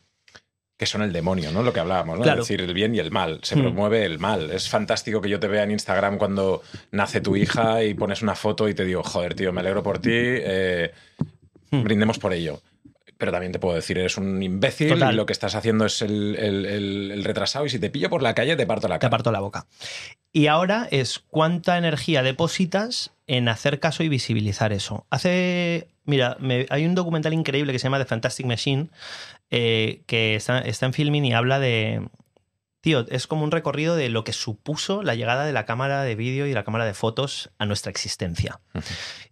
que son el demonio, ¿no? Lo que hablábamos, ¿no? Es decir, el bien y el mal. Se hmm. promueve el mal. Es fantástico que yo te vea en Instagram cuando nace tu hija y pones una foto y te digo, joder, tío, me alegro por ti, eh, hmm. brindemos por ello. Pero también te puedo decir, eres un imbécil y lo que estás haciendo es el, retrasado y si te pillo por la calle te parto la cara. Te parto la boca. Y ahora es cuánta energía depositas en hacer caso y visibilizar eso. Hace, mira, hay un documental increíble que se llama The Fantastic Machine eh, que está, en filming y habla de, Tío, es como un recorrido de lo que supuso la llegada de la cámara de vídeo y la cámara de fotos a nuestra existencia.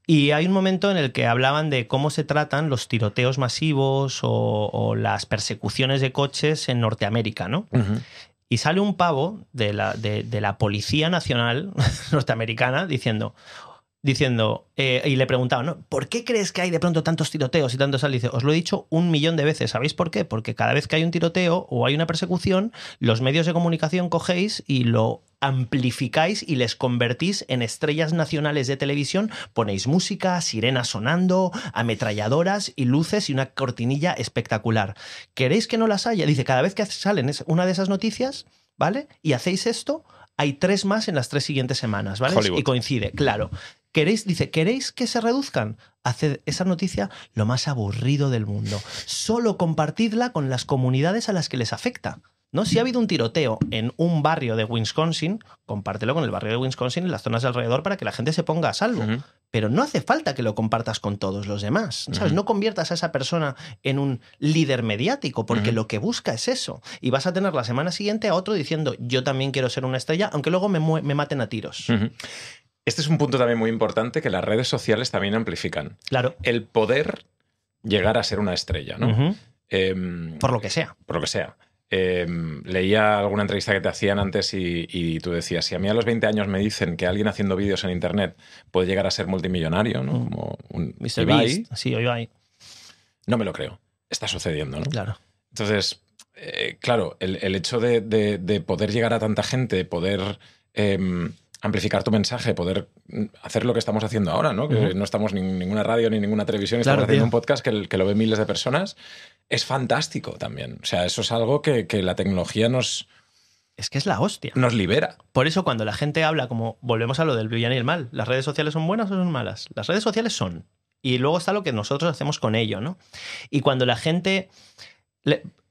Y hay un momento en el que hablaban de cómo se tratan los tiroteos masivos o, las persecuciones de coches en Norteamérica, ¿no? Y sale un pavo de de la Policía Nacional *laughs* norteamericana diciendo, diciendo, eh, y le preguntaba, ¿no? ¿por qué crees que hay de pronto tantos tiroteos y tantos tal? os lo he dicho un millón de veces, ¿sabéis por qué? Porque cada vez que hay un tiroteo o hay una persecución, los medios de comunicación cogéis y lo amplificáis y les convertís en estrellas nacionales de televisión, ponéis música, sirenas sonando, ametralladoras y luces y una cortinilla espectacular. ¿Queréis que no las haya? Dice, cada vez que salen una de esas noticias, ¿vale? Y hacéis esto, hay tres más en las tres siguientes semanas, ¿vale? Y coincide, claro. ¿Queréis, dice, ¿queréis que se reduzcan? Haced esa noticia lo más aburrido del mundo. Solo compartidla con las comunidades a las que les afecta. ¿no? Si ha habido un tiroteo en un barrio de Wisconsin, compártelo con el barrio de Wisconsin y las zonas alrededor para que la gente se ponga a salvo. Pero no hace falta que lo compartas con todos los demás. ¿sabes? No conviertas a esa persona en un líder mediático, porque lo que busca es eso. Y vas a tener la semana siguiente a otro diciendo, yo también quiero ser una estrella, aunque luego me, me maten a tiros. Este es un punto también muy importante que las redes sociales también amplifican. Claro. El poder llegar a ser una estrella, ¿no? Em, por lo que sea. Por lo que sea. Em, leía alguna entrevista que te hacían antes y, tú decías, si a mí a los 20 años me dicen que alguien haciendo vídeos en Internet puede llegar a ser multimillonario, ¿no? Mm. Como un No me lo creo. Está sucediendo, ¿no? Claro. Entonces, eh, claro, el, hecho de, poder llegar a tanta gente, poder em, amplificar tu mensaje, poder mm, hacer lo que estamos haciendo ahora, ¿no? Que no estamos en ninguna radio ni ninguna televisión, estamos haciendo un podcast que, lo ve miles de personas. Es fantástico también. O sea, eso es algo que, la tecnología nos, es que es la hostia. Nos libera. Por eso cuando la gente habla, como volvemos a lo del bien y el mal, ¿las redes sociales son buenas o son malas? Las redes sociales son. Y luego está lo que nosotros hacemos con ello, ¿no? Y cuando la gente...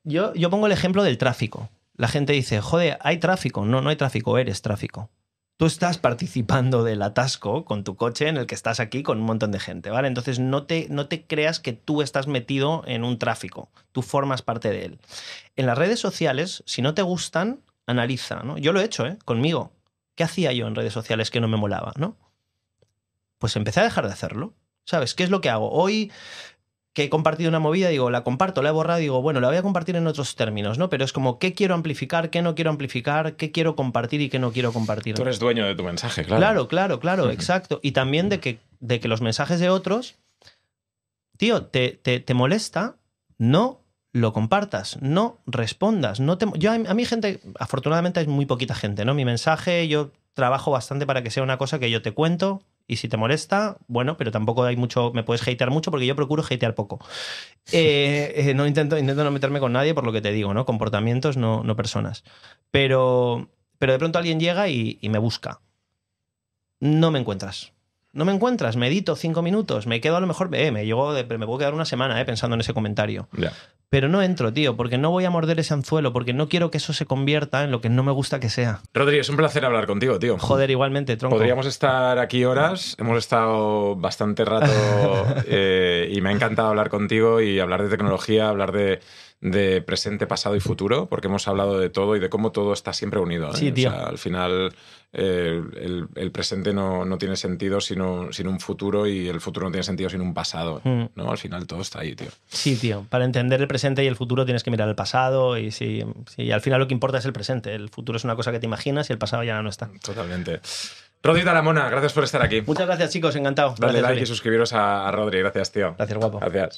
Yo, yo pongo el ejemplo del tráfico. La gente dice, joder, hay tráfico. No, no hay tráfico, eres tráfico tú estás participando del atasco con tu coche en el que estás aquí con un montón de gente, ¿vale? Entonces no te, no te creas que tú estás metido en un tráfico, tú formas parte de él. En las redes sociales, si no te gustan, analiza, ¿no? Yo lo he hecho, ¿eh? Conmigo. ¿Qué hacía yo en redes sociales que no me molaba, ¿no? Pues empecé a dejar de hacerlo. ¿Sabes? ¿Qué es lo que hago? Hoy que he compartido una movida, digo, la comparto, la he borrado, digo, bueno, la voy a compartir en otros términos, ¿no? Pero es como, ¿qué quiero amplificar, qué no quiero amplificar, qué quiero compartir y qué no quiero compartir? Tú eres dueño de tu mensaje, claro. Claro, claro, claro, exacto. Y también de que, de que los mensajes de otros, tío, te, te, molesta, no lo compartas, no respondas. No te... yo, a mí gente, afortunadamente hay muy poquita gente, ¿no? Mi mensaje, yo trabajo bastante para que sea una cosa que yo te cuento, y si te molesta, bueno, pero tampoco hay mucho, me puedes hatear mucho porque yo procuro hatear poco. Eh, eh, no intento, intento no meterme con nadie por lo que te digo, ¿no? Comportamientos, no, no personas. Pero, pero de pronto alguien llega y, me busca. No me encuentras. No me encuentras, medito cinco minutos, me quedo a lo mejor, eh, me, llego de, me puedo quedar una semana pensando en ese comentario. ya pero no entro, tío, porque no voy a morder ese anzuelo, porque no quiero que eso se convierta en lo que no me gusta que sea. Rodrigo, es un placer hablar contigo, tío. Joder, igualmente, tronco. Podríamos estar aquí horas, hemos estado bastante rato *laughs* eh, y me ha encantado hablar contigo y hablar de tecnología, hablar de, presente, pasado y futuro, porque hemos hablado de todo y de cómo todo está siempre unido. ¿eh? Sí, tío. O sea, al final eh, el, presente no, tiene sentido sin un futuro y el futuro no tiene sentido sin un pasado. Hmm. ¿no? Al final todo está ahí, tío. Sí, tío. Para entender el presente y el futuro tienes que mirar el pasado y si al final lo que importa es el presente. El futuro es una cosa que te imaginas y el pasado ya no está. Totalmente. Rodri Taramona, gracias por estar aquí. Muchas gracias, chicos, encantado. Dale like y suscribiros a Rodri. Gracias, tío. Gracias, guapo. Gracias.